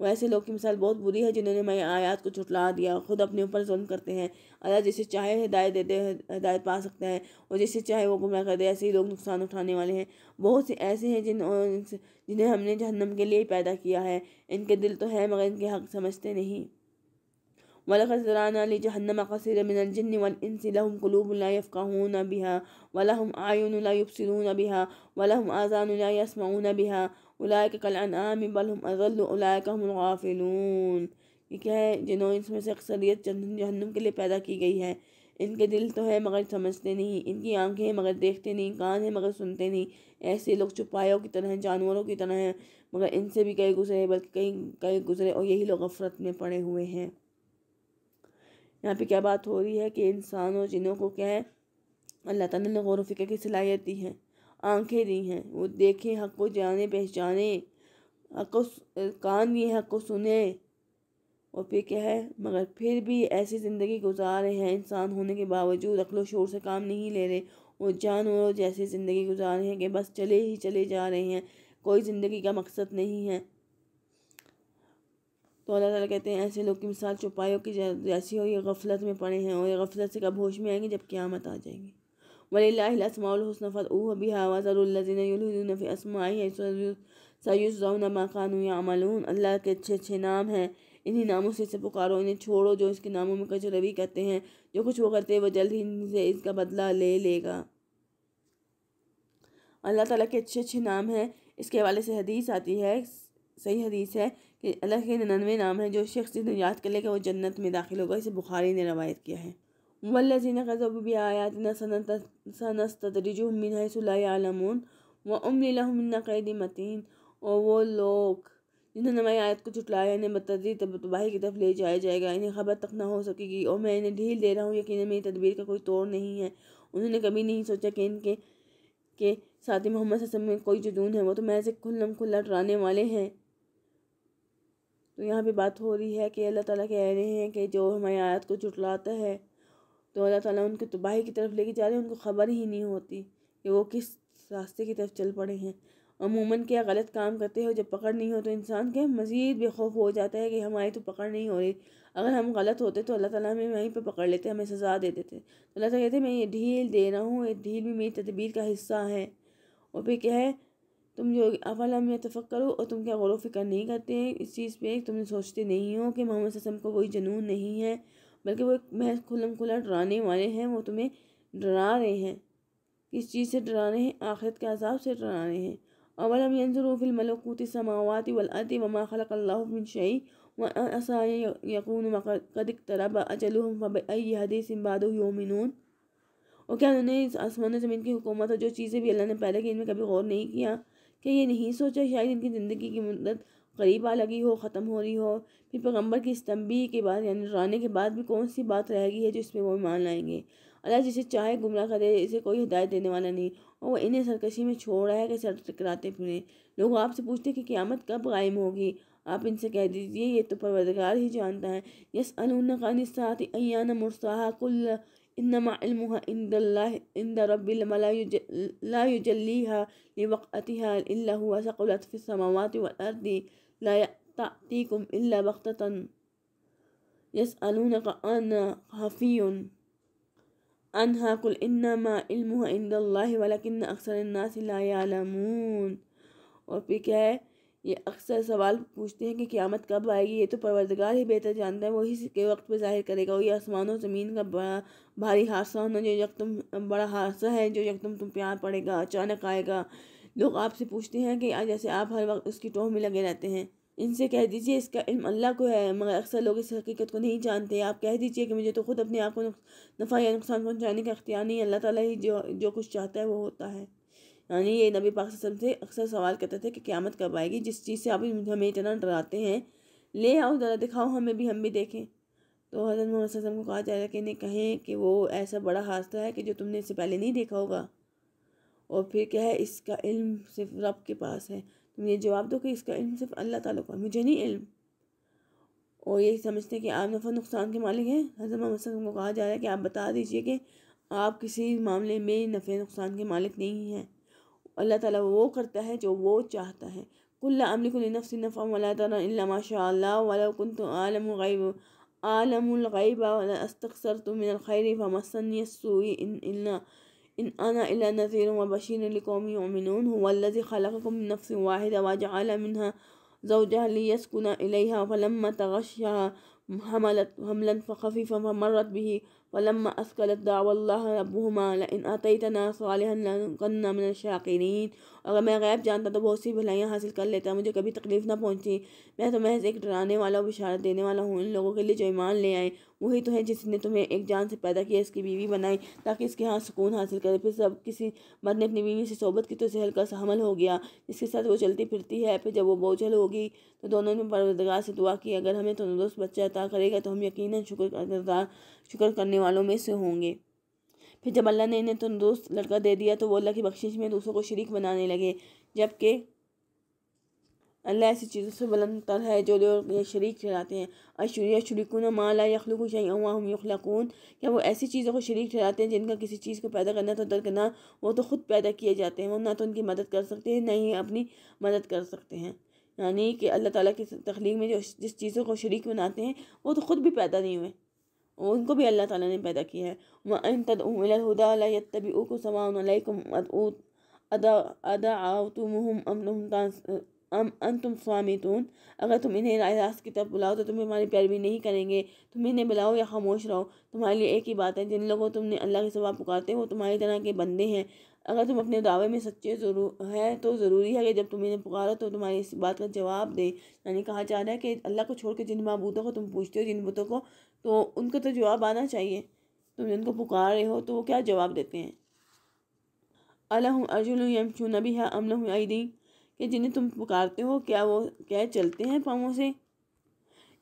वो ऐसे लोग की मिसाल बहुत बुरी है जिन्होंने मैं आयात को छुटला दिया खुद अपने ऊपर जुल्म करते हैं अल्लाह जिसे चाहे हिदायत दे दे हिदायत पा सकता है और जिसे चाहे वो गुमराह कर दे ऐसे ही लोग नुकसान उठाने वाले हैं बहुत से ऐसे हैं जिन जिन्हें हमने जहन्नम के लिए पैदा किया है इनके दिल तो है मगर इनके हक समझते नहीं वलखराना जहन्नम कसर मिनजिन वलसिलम कलूबलाफ़ाहून बिहा वलहम आयुन ला बिहा वलहम आज़ान ला यसमाऊन बिहा उलायक कल अनाम बलहम अजल उलायकफिलून ये क्या है जिन्होंने इसमें से अक्सरियत जहन्नुम के लिए पैदा की गई है इनके दिल तो है मगर समझते नहीं इनकी आंखें हैं मगर देखते नहीं कान है मगर सुनते नहीं ऐसे लोग छुपायों की तरह हैं जानवरों की तरह हैं मगर इनसे भी कई गुजरे बल्कि कई कई गुजरे और यही लोग अफरत में पड़े हुए हैं यहाँ पे क्या बात हो रही है कि इंसान और जिन्हों को क्या है अल्लाह तौर व फिक्र की सलाहियत दी है आंखें दी हैं वो देखें हक को जाने पहचाने हक को कान दिए हक को सुने और फिर क्या है मगर फिर भी ऐसी ज़िंदगी गुजार रहे हैं इंसान होने के बावजूद अकलो शोर से काम नहीं ले रहे और जानवरों जैसे ज़िंदगी गुजार रहे हैं कि बस चले ही चले जा रहे हैं कोई ज़िंदगी का मकसद नहीं है तो अल्लाह ताला कहते हैं ऐसे लोग की मिसाल चुपाइयों की जैसी हो ये गफलत में पड़े हैं और ये गफलत से कब होश में आएंगे जब क़्यामत आ जाएगी वलिल्लाहि अल-असमाउल हुस्ना फदऊह बिहा व जरुल लजीना युलहिदून फी अस्माइहि सयुजजौन मा कानू अल्लाह के अच्छे अच्छे नाम हैं इन्हीं नामों से इसे पुकारो इन्हें छोड़ो जो इसके नामों में कच रवि करते हैं जो कुछ वो करते हैं वह जल्द ही इनसे इसका बदला ले लेगा अल्लाह ताला के अच्छे अच्छे नाम हैं इसके हवाले से हदीस आती है सही हदीस है कि अल्लाह के नन्नवे नाम हैं जो शख्स जिन्हें याद कर लेगा वो जन्नत में दाखिल होगा इसे बुखारी ने रवायत किया है वल्लजीन गज़ब आयातना सनस्तदरिजुम मिन सुलामून व उमलिन कैद मतीन और वो लोग जिन्होंने हमारी आयत को चुटलाया इन्हें बतदरी तबाही की तरफ ले जाया जाएगा इन्हें खबर तक ना हो सकेगी और मैं इन्हें ढील दे रहा हूँ यकीन मेरी तदबीर का कोई तोड़ नहीं है उन्होंने कभी नहीं सोचा कि इनके के साथी मोहम्मद हसन में कोई जुनून है वो तो मैं से खुल्लम खुल्ला डराने वाले हैं तो यहाँ पे बात हो रही है कि अल्लाह ताला कह रहे हैं कि जो हमारी आयत को चुटलाता है तो अल्लाह ताला उनको तबाही की तरफ लेके जा रहे हैं उनको ख़बर ही नहीं होती कि वो किस रास्ते की तरफ चल पड़े हैं अमूमन क्या गलत काम करते हो जब पकड़ नहीं हो तो इंसान क्या मज़ीद बेखौफ हो जाता है कि हमारी तो पकड़ नहीं हो रही अगर हम गलत होते तो अल्लाह ताला हमें वहीं पर पकड़ लेते हमें सज़ा दे देते तो अल्लाह ताला कहते मैं ये ढील दे रहा हूँ ये ढील भी मेरी तदबीर का हिस्सा है और फिर क्या है तुम जो अवलम या तफक करो और तुम क्या गौर फिक्र नहीं करते इस चीज़ पर तुम सोचते नहीं हो कि मोहम्मद वसम को कोई जनून नहीं है बल्कि वो महज खुलम खुला डराने वाले हैं वो तुम्हें डरा रहे हैं किस चीज़ से डरा रहे हैं आखिरत के अजाब से डरा रहे हैं अवल यंजरूफ़िल मलकूत समावत वलअति वमा खलक मिन शई यकून कद तरब अचलहम फ़बई हदीस और क्या उन्होंने इस आसमान ज़मीन की हुकूमत और जो चीज़ें भी अल्लाह ने पैदा की इनमें कभी गौर नहीं किया क्या ये नहीं सोचा शायद इनकी ज़िंदगी की मदद करीब आ लगी हो ख़त्म हो रही हो फिर पैगम्बर की स्तंभी के बाद यानी डराने के बाद भी कौन सी बात रहेगी है जिसमें वो मान लाएंगे अल्लाह जिसे चाहे गुमराह करे इसे कोई हिदायत देने वाला नहीं और वो इन्हें सरकशी में छोड़ रहा है कि सर टकराते फिरें लोग आपसे पूछते कि क़्यामत कब कायम होगी आप इनसे कह दीजिए ये तो परवरदगार ही जानता है यस अनुनकानिसात अयान मुरसाहा कुल इन्नमा لا تأتيكم إلا بغتة يسألونك أنا خفي عنها قل إنما علمها عند الله ولكن अक्सर الناس لا يعلمون और फिर क्या है ये अक्सर सवाल पूछते हैं कि क़्यामत कब आएगी ये तो परवरदगार ही बेहतर जानता है वही के वक्त पे जाहिर करेगा वही आसमानों और ज़मीन का बड़ा भारी हादसा होना जो यकदम बड़ा हादसा है जो यकदम तुम प्यार पड़ेगा अचानक आएगा लोग आपसे पूछते हैं कि जैसे आप हर वक्त उसकी टोह में लगे रहते हैं इनसे कह दीजिए इसका इल्म अल्लाह को है मगर अक्सर लोग इस हकीकत को नहीं जानते आप कह दीजिए कि मुझे तो खुद अपने आप को नफ़ा या नुकसान पहुँचाने का अख्तियार नहीं अल्लाह ताला ही जो जो कुछ चाहता है वो होता है यानी ये नबी पाक से अक्सर सवाल करते थे कि क़्यामत कब आएगी जिस चीज़ से आप हमें इतना डराते हैं ले आओ ज़रा दिखाओ हमें भी हम भी देखें तो हजरत मोहम्मद को कहा जा रहा है कि इन्हें कहें कि वो ऐसा बड़ा हादसा है कि जो तुमने इससे पहले नहीं देखा होगा और फिर क्या है इसका इल्म सिर्फ रब के पास है तुम ये जवाब दो कि इसका इल्म सिर्फ अल्लाह ताला को है मुझे नहीं इल्म और ये समझते हैं कि आप नफ़ा नुकसान के मालिक हैं हजरत मोहम्मद को कहा जा रहा है कि आप बता दीजिए कि आप किसी मामले में नफ़े नुकसान के मालिक नहीं हैं अल्लाह ताला वो करता है जो वो चाहता है कुल्ला अमलिक नफ़ नफ़ा तला माशा वाला तो आलम गैब आलम गैबा वाला अस्तक्सर तो सूई खैर إن أنا إلا نذير وبشير لقوم يؤمنون هو الذي خلقكم من نفس واحدة وجعل منها زوجها ليسكن إليها فلما تغشها حملت حملا فخفيفا فمرت به ولما أثقلت دعوى الله रबुमा इन आतना सालकन्ना मन शाकिरीन अगर मैं गैब जानता तो बहुत सी भलाइयाँ हासिल कर लेता मुझे कभी तकलीफ ना पहुँची मैं तो महज एक डराने वाला और बिशारत देने वाला हूँ इन लोगों के लिए जो ईमान ले आए वही तो है जिसने तुम्हें एक जान से पैदा किया इसकी बीवी बनाई ताकि इसके यहाँ सुकून हासिल करे फिर सब किसी मर्द ने अपनी बीवी से सोबत की तो उसे हल्का सा हमल हो गया जिसके साथ वो चलती फिरती है फिर जब वो बोझल होगी तो दोनों ने परवदगार से दुआ की अगर हमें तंदुरुस्त बच्चा अदा करेगा तो हम यकीन शुक्र शुक्र करने करने वालों में से होंगे फिर जब अल्लाह ने इन्हें तंदुरुस्त लड़का दे दिया तो वो अल्लाह की बख्शिश में दूसरों को शरीक बनाने लगे जबकि अल्लाह ऐसी चीज़ों से तर है जो लोग शरीक ठहराते हैं अशुरिया शरीकुन माला यखलुक हम क्या वो ऐसी चीज़ों को शरीक ठहराते हैं जिनका किसी चीज़ को पैदा करना तो दर करना वो तो ख़ुद पैदा किए जाते हैं वो ना तो उनकी मदद कर सकते हैं ना ही अपनी मदद कर सकते हैं यानी कि अल्लाह ताला की तख्लीक में जो जिस चीज़ों को शरीक बनाते हैं वो तो ख़ुद भी पैदा नहीं हुए उनको भी अल्लाह ताला ने पैदा किया है वन तदहुदा तबी ओ को अदा तुम स्वामी तुम अगर तुम इन्हें रास की तरफ बुलाओ तो तुम हमारी पैरवी नहीं करेंगे तुम इन्हें बुलाओ या खामोश रहो तुम्हारे लिए एक ही बात है जिन लोगों तुमने अल्लाह के सवा पुकारते हो तुम्हारी तरह के बंदे हैं अगर तुम अपने दावे में सच्चे ज़रूर है तो ज़रूरी है कि जब तुम इन्हें पुकारो तो तुम्हारी इस बात का जवाब दें यानी कहा जा रहा है कि अल्लाह को छोड़ के जिन महबूतों को तुम पूछते हो जिन बुतों को तो उनका तो जवाब आना चाहिए तुम जिनको पुकार रहे हो तो वो क्या जवाब देते हैं अलह अर्जुन यमशू नबी है अमल आईदी कि जिन्हें तुम पुकारते हो क्या वो क्या चलते हैं पाँवों से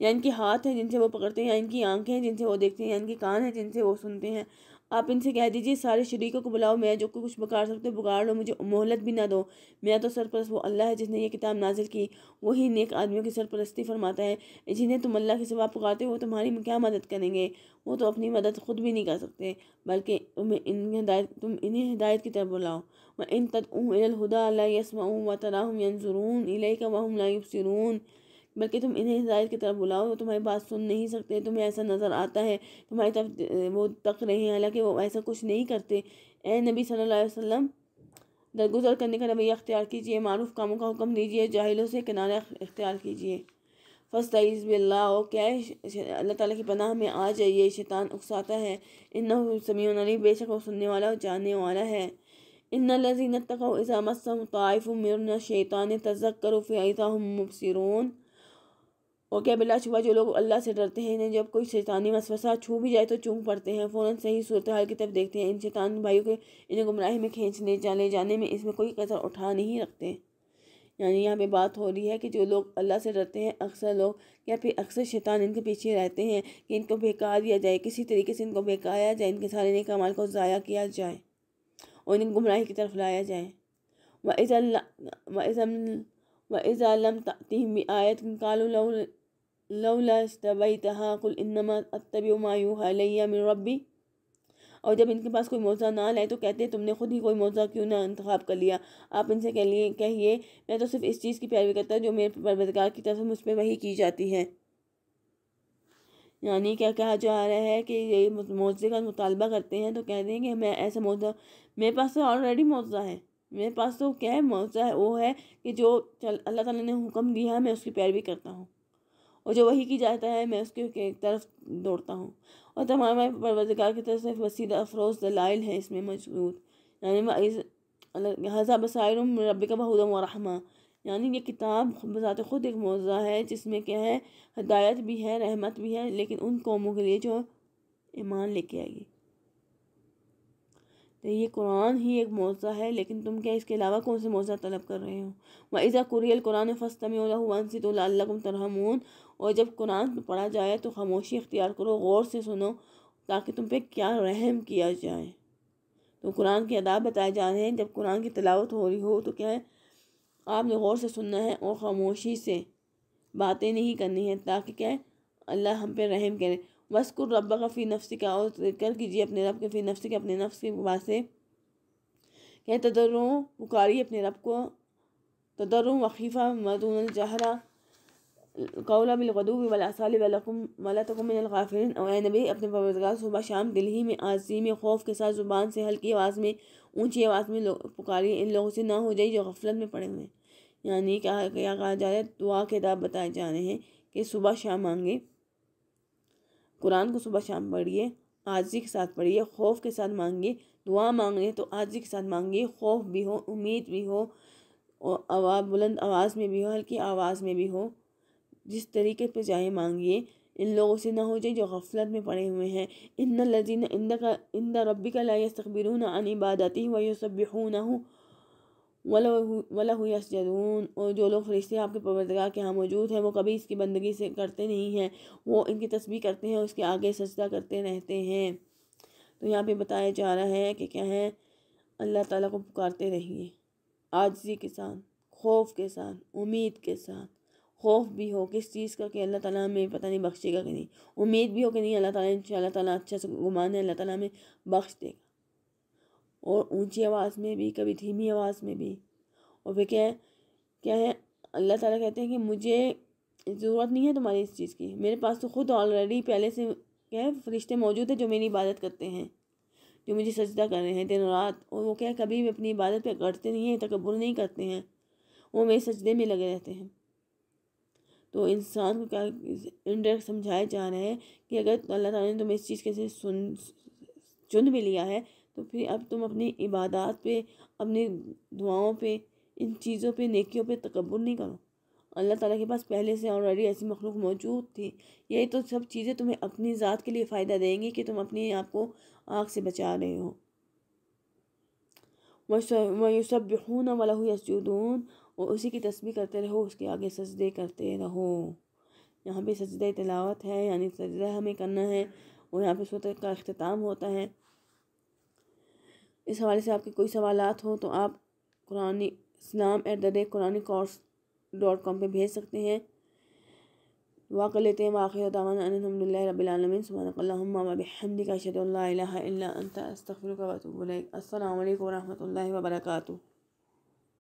या इनके हाथ हैं जिनसे वो पकड़ते हैं या इनकी आंखें हैं जिनसे वो देखते हैं या इनके कान हैं जिनसे वो सुनते हैं आप इनसे कह दीजिए सारे शरीकों को बुलाओ मैं जो कुछ बकार सकते पुकार लो मुझे मोहलत भी ना दो मेरा तो सरपरस्त वो अल्लाह है जिसने ये किताब नाजिल की वही नेक आदमियों की सरपरस्ती फरमाता है जिन्हें तुम अल्लाह के सिवा पुकारते हो वो तुम्हारी क्या मदद करेंगे वो तो अपनी मदद खुद भी नहीं कर सकते बल्कि तुम्हें इन हिदायत तुम इन्हें हिदायत की तरफ बुलाओ व इन तदहुदा यसमा व तराहम यंजरून इलेका वहम ला बल्कि तुम इन्हें हिदायत की तरफ बुलाओ वो तुम्हारी बात सुन नहीं सकते तुम्हें ऐसा नज़र आता है तुम्हारी तरफ वो तक रहे हैं हालांकि वो ऐसा कुछ नहीं करते ए नबी सल्लल्लाहु अलैहि वसल्लम दरगुजर करने का रवैया अख्तियार कीजिए मारूफ कामों का हुक्म दीजिए जाहिलों से किनारा अख्तियार कीजिए फर्स्ट तईज़ बिल्ला क्या अल्लाह ताला की पनाह में आ जाइए शैतान उकसाता है इन समीन अली बेशक वो सुनने वाला और जानने वाला है इन लजीन तक इज़ामत शैतान तजक करो फ़ैज़ा मुबसरून और क्या बिला शुबा जो लोग अल्लाह से डरते हैं इन्हें जब कोई शैतानी मसवसा छू भी जाए तो चूंक पड़ते हैं फ़ौरन सही सूरत हाल की तरफ देखते हैं इन शैतान भाइयों के इन्हें गुमराही में खींचने जाने जाने में इसमें कोई कसर उठा नहीं रखते यानी यहाँ पे बात हो रही है कि जो लोग अल्लाह से डरते हैं अक्सर लोग या फिर अक्सर शैतान इनके पीछे रहते हैं कि इनको बेकार दिया जाए किसी तरीके से इनको बेकाया जाए इनके सारे नेक अमाल को ज़ाया किया जाए और इन्हें गुमराहि की तरफ लाया जाए वज़म वज़म वज़म ततीम आयत कालू लौला इस्तबईतहा कुल इन्नमा अतबी मायू हलैया मिन रब्बी और जब इनके पास कोई मौजा ना लाए तो कहते हैं तुमने खुद ही कोई मौजा क्यों ना इंतखा कर लिया आप इनसे कह लिए कहिए मैं तो सिर्फ इस चीज़ की पैरवी करता जो मेरे परवदगार की तरफ मुझ पर वही की जाती है यानी क्या कहा जा रहा है कि ये मौज़े का मुतालबा करते हैं तो कहते हैं कि मैं ऐसा मौजा मेरे पास तो ऑलरेडी मौज़ा है मेरे पास तो क्या है मौज़ा है वो है कि जो चल अल्लाह ताला ने हुक्म दिया है मैं उसकी पैरवी करता हूँ और जो वही की जाता है मैं उसके तरफ दौड़ता हूँ और तमाम परवरदगार की तरफ से वसीद अफरोज दलाइल है इसमें मजबूत यानी हज़ा बसायर रब का बहुदम वरहमा यानी ये किताब बजात खुद एक मौज़ा है जिसमें क्या है हदायत भी है रहमत भी है लेकिन उन कौमों के लिए जो ईमान लेके आएगी तो ये कुरान ही एक मौज़ा है लेकिन तुम क्या इसके अलावा कौन से मौज़ा तलब कर रहे हो वह इज़ा कुरियल कुरान फ़स्तम फ़स्तमी सी तो तरहमून और जब कुरान पढ़ा जाए तो खामोशी अख्तियार करो गौर से सुनो ताकि तुम पे क्या रहम किया जाए तो कुरान के अदाब बताए जा रहे हैं जब कुरान की तलावत हो रही हो तो क्या है आपने गौर से सुनना है और खामोशी से बातें नहीं करनी है ताकि क्या है अल्लाह हम पे रहम करे वस्कुर रब का फ़ी नफ्स का और कर कीजिए अपने रब के फ़ी नफ्स के अपने नफ्स के वास्ते क्या तदरों पुकारी अपने रब को तदरों वकीफ़ा मदून कौला बिलगदूब वलासाल वलकुम और नबी अपने परवरदगार सुबह शाम दिल ही में आजीम खौफ के साथ ज़ुबान से हल्की आवाज़ में ऊँची आवाज़ में पुकारी इन लोगों से ना हो जाए जो गफलत में पड़े हुए हैं यानी क्या क्या कहा जा रहा है दुआ के दाब बताए जा रहे हैं कि सुबह शाम मांगे कुरान को सुबह शाम पढ़िए आजी के साथ पढ़िए खौफ के साथ मांगिए दुआ मांगे तो आजी के साथ मांगिए खौफ भी हो उम्मीद भी हो और आवाज़ बुलंद आवाज़ में भी हो हल्की आवाज़ में भी हो जिस तरीके पर जाए मांगिए इन लोगों से ना हो जाए जो गफलत में पड़े हुए हैं इन लजीन इंदा का इंदा रबी का ला तकबरून अन इबादती हूँ वला वला यसजदून और जो लोग फरिश्ते आपके पवरदगा के यहाँ मौजूद हैं वो कभी इसकी बंदगी से करते नहीं हैं वो इनकी तस्वीर करते हैं उसके आगे सजदा करते रहते हैं तो यहाँ पर बताया जा रहा है कि क्या है अल्लाह ताली को पुकारते रहिए आजी के साथ खौफ के साथ उम्मीद के साथ खौफ भी हो किस चीज़ का कि अल्लाह ताला हमें पता नहीं बख्शेगा कि नहीं उम्मीद भी हो कि नहीं अल्लाह ताला इन अल्लाह ताला अच्छा से गुमान है अल्लाह ताला हमें बख्श देगा और ऊंची आवाज़ में भी कभी धीमी आवाज़ में भी और फिर क्या है क्या है अल्लाह ताला कहते हैं कि मुझे ज़रूरत नहीं है तुम्हारी इस चीज़ की मेरे पास तो खुद ऑलरेडी पहले से क्या है फरिश्ते मौजूद हैं जो मेरी इबादत करते हैं जो मुझे सजदा कर रहे हैं दिन रात और वो क्या कभी भी अपनी इबादत पर करते नहीं हैं तकबर नहीं करते हैं वो मेरे सजदे में लगे रहते हैं तो इंसान को क्या इंडायरेक्ट समझाए जा रहे हैं कि अगर अल्लाह ताला ने तुम्हें इस चीज़ के से सुन चुन भी लिया है तो फिर अब तुम अपनी इबादत पे अपनी दुआओं पे इन चीज़ों पे नेकियों पे तकबर नहीं करो अल्लाह ताला के पास पहले से ऑलरेडी ऐसी मखलूक मौजूद थी यही तो सब चीज़ें तुम्हें अपनी ज़ात के लिए फ़ायदा देंगी कि तुम अपने आप को आँख से बचा रहे हो वयूसबून वलहू यसजूदून और उसी की तस्वीर करते रहो उसके आगे सजदे करते रहो यहाँ पे सजदा तलावत है यानी सजदा हमें करना है और यहाँ पे सूत्र का अख्ताम होता है इस हवाले से आपके कोई सवाल हो तो आप कुरानी इस्लाम एट द रेट कुरानी कोर्स डॉट कॉम पर भेज सकते हैं दुआ कर लेते हैं वाकई तमदिल्ल रबीआलमिन सुबहमदी का शद अल्लाह अंत अस्तफ़िल